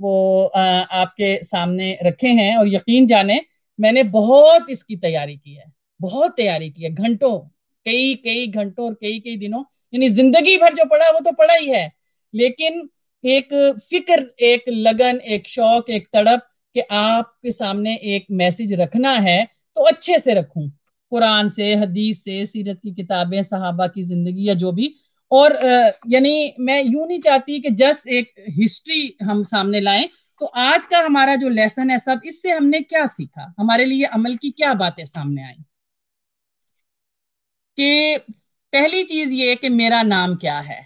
वो आपके सामने रखे हैं और यकीन जाने मैंने बहुत इसकी तैयारी की है बहुत तैयारी की है घंटों कई कई घंटों और कई कई दिनों यानी जिंदगी भर जो पढ़ा वो तो पढ़ा ही है लेकिन एक फिक्र एक लगन एक शौक एक तड़प कि आपके सामने एक मैसेज रखना है तो अच्छे से रखूं कुरान से हदीस से सीरत की किताबें सहाबा की जिंदगी या जो भी और यानी मैं यूं नहीं चाहती कि जस्ट एक हिस्ट्री हम सामने लाएं तो आज का हमारा जो लेसन है सब इससे हमने क्या सीखा हमारे लिए अमल की क्या बातें सामने आई कि पहली चीज ये कि मेरा नाम क्या है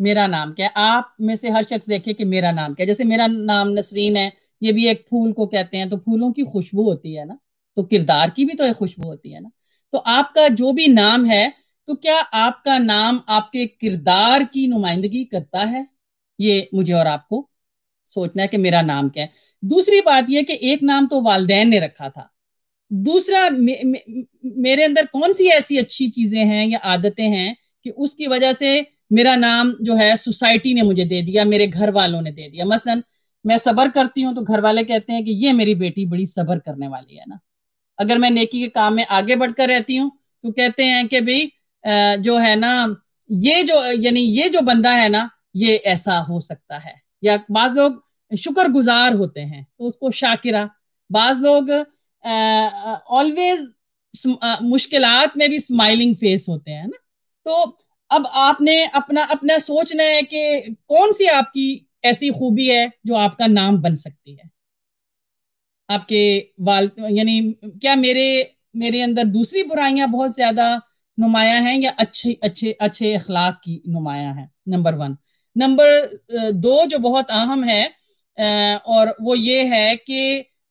मेरा नाम क्या है आप में से हर शख्स देखे कि मेरा नाम क्या है जैसे मेरा नाम नसरीन है ये भी एक फूल को कहते हैं तो फूलों की खुशबू होती है ना तो किरदार की भी तो एक खुशबू होती है ना तो आपका जो भी नाम है तो क्या आपका नाम आपके किरदार की नुमाइंदगी करता है ये मुझे और आपको सोचना है कि मेरा नाम क्या है दूसरी बात यह कि एक नाम तो वालदेन ने रखा था दूसरा मे, मे, मेरे अंदर कौन सी ऐसी अच्छी चीजें हैं या आदतें हैं कि उसकी वजह से मेरा नाम जो है सोसाइटी ने मुझे दे दिया मेरे घर वालों ने दे दिया मसलन मैं सबर करती हूँ तो घर वाले कहते हैं कि ये मेरी बेटी बड़ी सबर करने वाली है ना अगर मैं नेकी के काम में आगे बढ़कर रहती हूँ तो कहते हैं कि भाई जो है ना ये जो यानी ये जो बंदा है ना ये ऐसा हो सकता है या बाज लोग शुक्रगुजार होते हैं तो उसको शाकिरा बाज लोग ऑलवेज मुश्किल में भी स्माइलिंग फेस होते हैं ना तो अब आपने अपना अपना सोचना है कि कौन सी आपकी ऐसी खूबी है जो आपका नाम बन सकती है आपके वाल यानी क्या मेरे मेरे अंदर दूसरी बुराइयां बहुत ज्यादा नुमाया हैं या अच्छे अच्छे अच्छे अखलाक की नुमाया है नंबर वन नंबर दो जो बहुत अहम है और वो ये है कि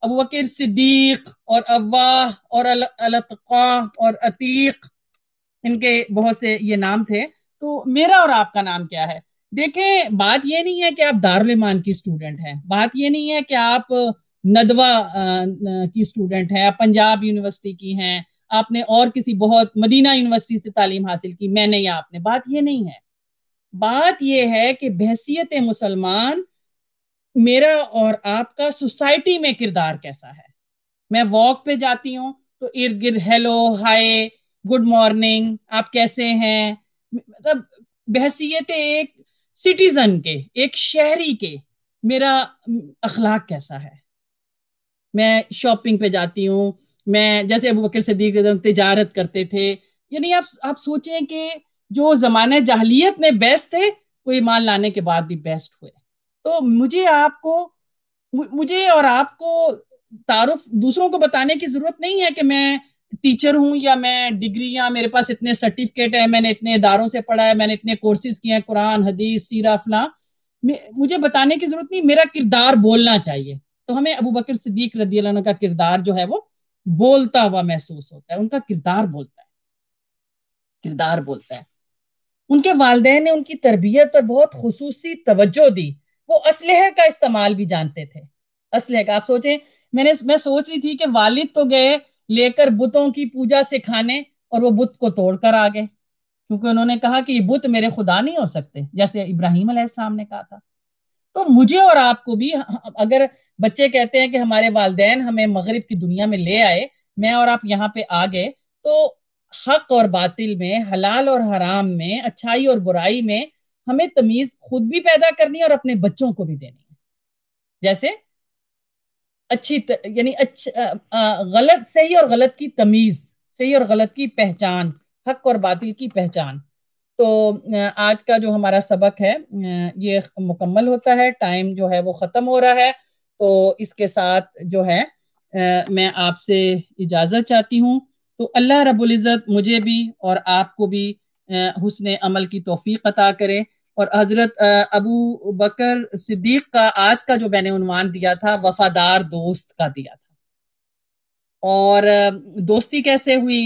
अब बकर सिद्दीक और अवाह और अलतका और अतीक इनके बहुत से ये नाम थे तो मेरा और आपका नाम क्या है देखे बात ये नहीं है कि आप दारुलमान की स्टूडेंट हैं बात ये नहीं है कि आप नदवा की स्टूडेंट हैं पंजाब यूनिवर्सिटी की हैं आपने और किसी बहुत मदीना यूनिवर्सिटी से तालीम हासिल की मैंने या आपने बात ये नहीं है बात यह है कि बहसीत मुसलमान मेरा और आपका सोसाइटी में किरदार कैसा है मैं वॉक पे जाती हूँ तो इर्द गिर्द हेलो हाय गुड मॉर्निंग आप कैसे हैं मतलब बहसीत एक सिटीजन के एक शहरी के मेरा अखलाक कैसा है मैं शॉपिंग पे जाती हूँ मैं जैसे अबू बकर सदीक तजारत करते थे यानी आप आप सोचें कि जो जमाने जहलीत में बेस्ट थे वो ईमान लाने के बाद भी बेस्ट हुए तो मुझे आपको मुझे और आपको तारफ दूसरों को बताने की ज़रूरत नहीं है कि मैं टीचर हूँ या मैं डिग्री या मेरे पास इतने सर्टिफिकेट है मैंने इतने इदारों से पढ़ा है मैंने इतने कोर्सेज किए हैं कुरान हदीस सीरा फला मुझे बताने की जरूरत नहीं मेरा किरदार बोलना चाहिए तो हमें अबू बकर सिद्दीक रदी का किरदार जो है वो बोलता हुआ महसूस होता है उनका किरदार बोलता है किरदार बोलता है उनके वालदे ने उनकी तरबियत पर बहुत खसूसी तवज्जो दी वो असलह का इस्तेमाल भी जानते थे असलह का आप सोचें मैंने मैं सोच रही थी कि वालिद तो गए लेकर बुतों की पूजा सिखाने और वो बुत को तोड़कर आ गए क्योंकि उन्होंने कहा कि ये बुत मेरे खुदा नहीं हो सकते जैसे इब्राहिम अलैहिस्सलाम ने कहा था तो मुझे और आपको भी अगर बच्चे कहते हैं कि हमारे वालदेन हमें मगरब की दुनिया में ले आए मैं और आप यहाँ पे आ गए तो हक और बातिल में हलाल और हराम में अच्छाई और बुराई में हमें तमीज खुद भी पैदा करनी है और अपने बच्चों को भी देनी है जैसे अच्छी यानी अच्छा गलत सही और गलत की तमीज सही और गलत की पहचान हक और बातिल की पहचान तो आज का जो हमारा सबक है ये मुकम्मल होता है टाइम जो है वो ख़त्म हो रहा है तो इसके साथ जो है मैं आपसे इजाज़त चाहती हूँ तो अल्लाह रबुल्ज़त मुझे भी और आपको भी हुसन अमल की तोफ़ी अता करे और हजरत अबू बकर सिद्दीक का आज का जो मैंने उनवान दिया था वफादार दोस्त का दिया था और दोस्ती कैसे हुई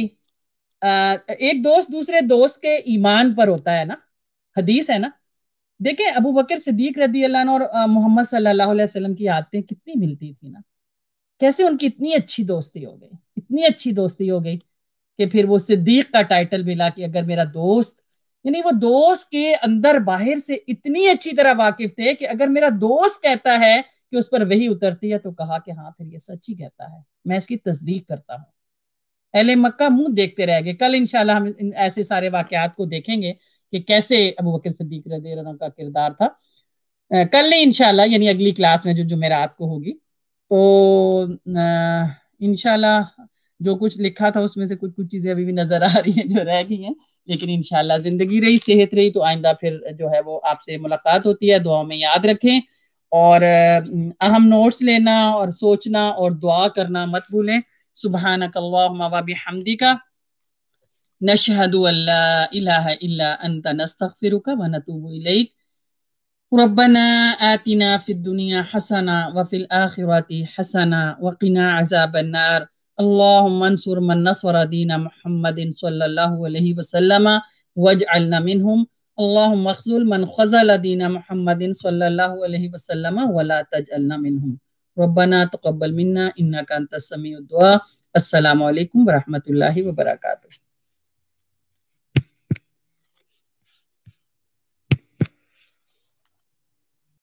एक दोस्त दूसरे दोस्त के ईमान पर होता है ना हदीस है ना देखें अबू बकर सिद्दीक रदी अल्लाह और मोहम्मद सल्लल्लाहु अलैहि वसल्लम की आदतें कितनी मिलती थी ना कैसे उनकी इतनी अच्छी दोस्ती हो गई इतनी अच्छी दोस्ती हो गई कि फिर वो सिद्दीक का टाइटल मिला कि अगर मेरा दोस्त यानी वो दोस्त के अंदर बाहर से इतनी अच्छी तरह वाकिफ थे कि अगर मेरा दोस्त कहता है कि उस पर वही उतरती है तो कहा कि हाँ फिर ये सच ही कहता है मैं इसकी तस्दीक करता हूँ अहले मक्का मुंह देखते रह गए कल इंशाल्लाह हम ऐसे सारे वाकयात को देखेंगे कि कैसे अबू बकर सदीक रजी का किरदार था कल नहीं इनशाला यानी अगली क्लास में जो जुमेरात को होगी तो इनशाला जो कुछ लिखा था उसमें से कुछ कुछ चीज़ें अभी भी नज़र आ रही हैं जो रह गई हैं लेकिन इनशाला जिंदगी रही सेहत रही तो आइंदा फिर जो है वो आपसे मुलाकात होती है दुआ में याद रखें और अहम नोट्स लेना और सोचना और दुआ करना मत भूलें सुबह नकल्लाबी हमदी का नशहद अंत नस्तफ़िर व नतूब रबना आतना फ़िद दुनिया हसना वफ़िल आखिरती हसना वक़िना अजाबन्नार اللهم انصر من نصر دين محمد صلى الله عليه وسلم واجعلنا منهم اللهم اخزل من خزل دين محمد صلى الله عليه وسلم ولا تجعلنا منهم ربنا تقبل منا انك انت السميع الدعاء السلام عليكم ورحمه الله وبركاته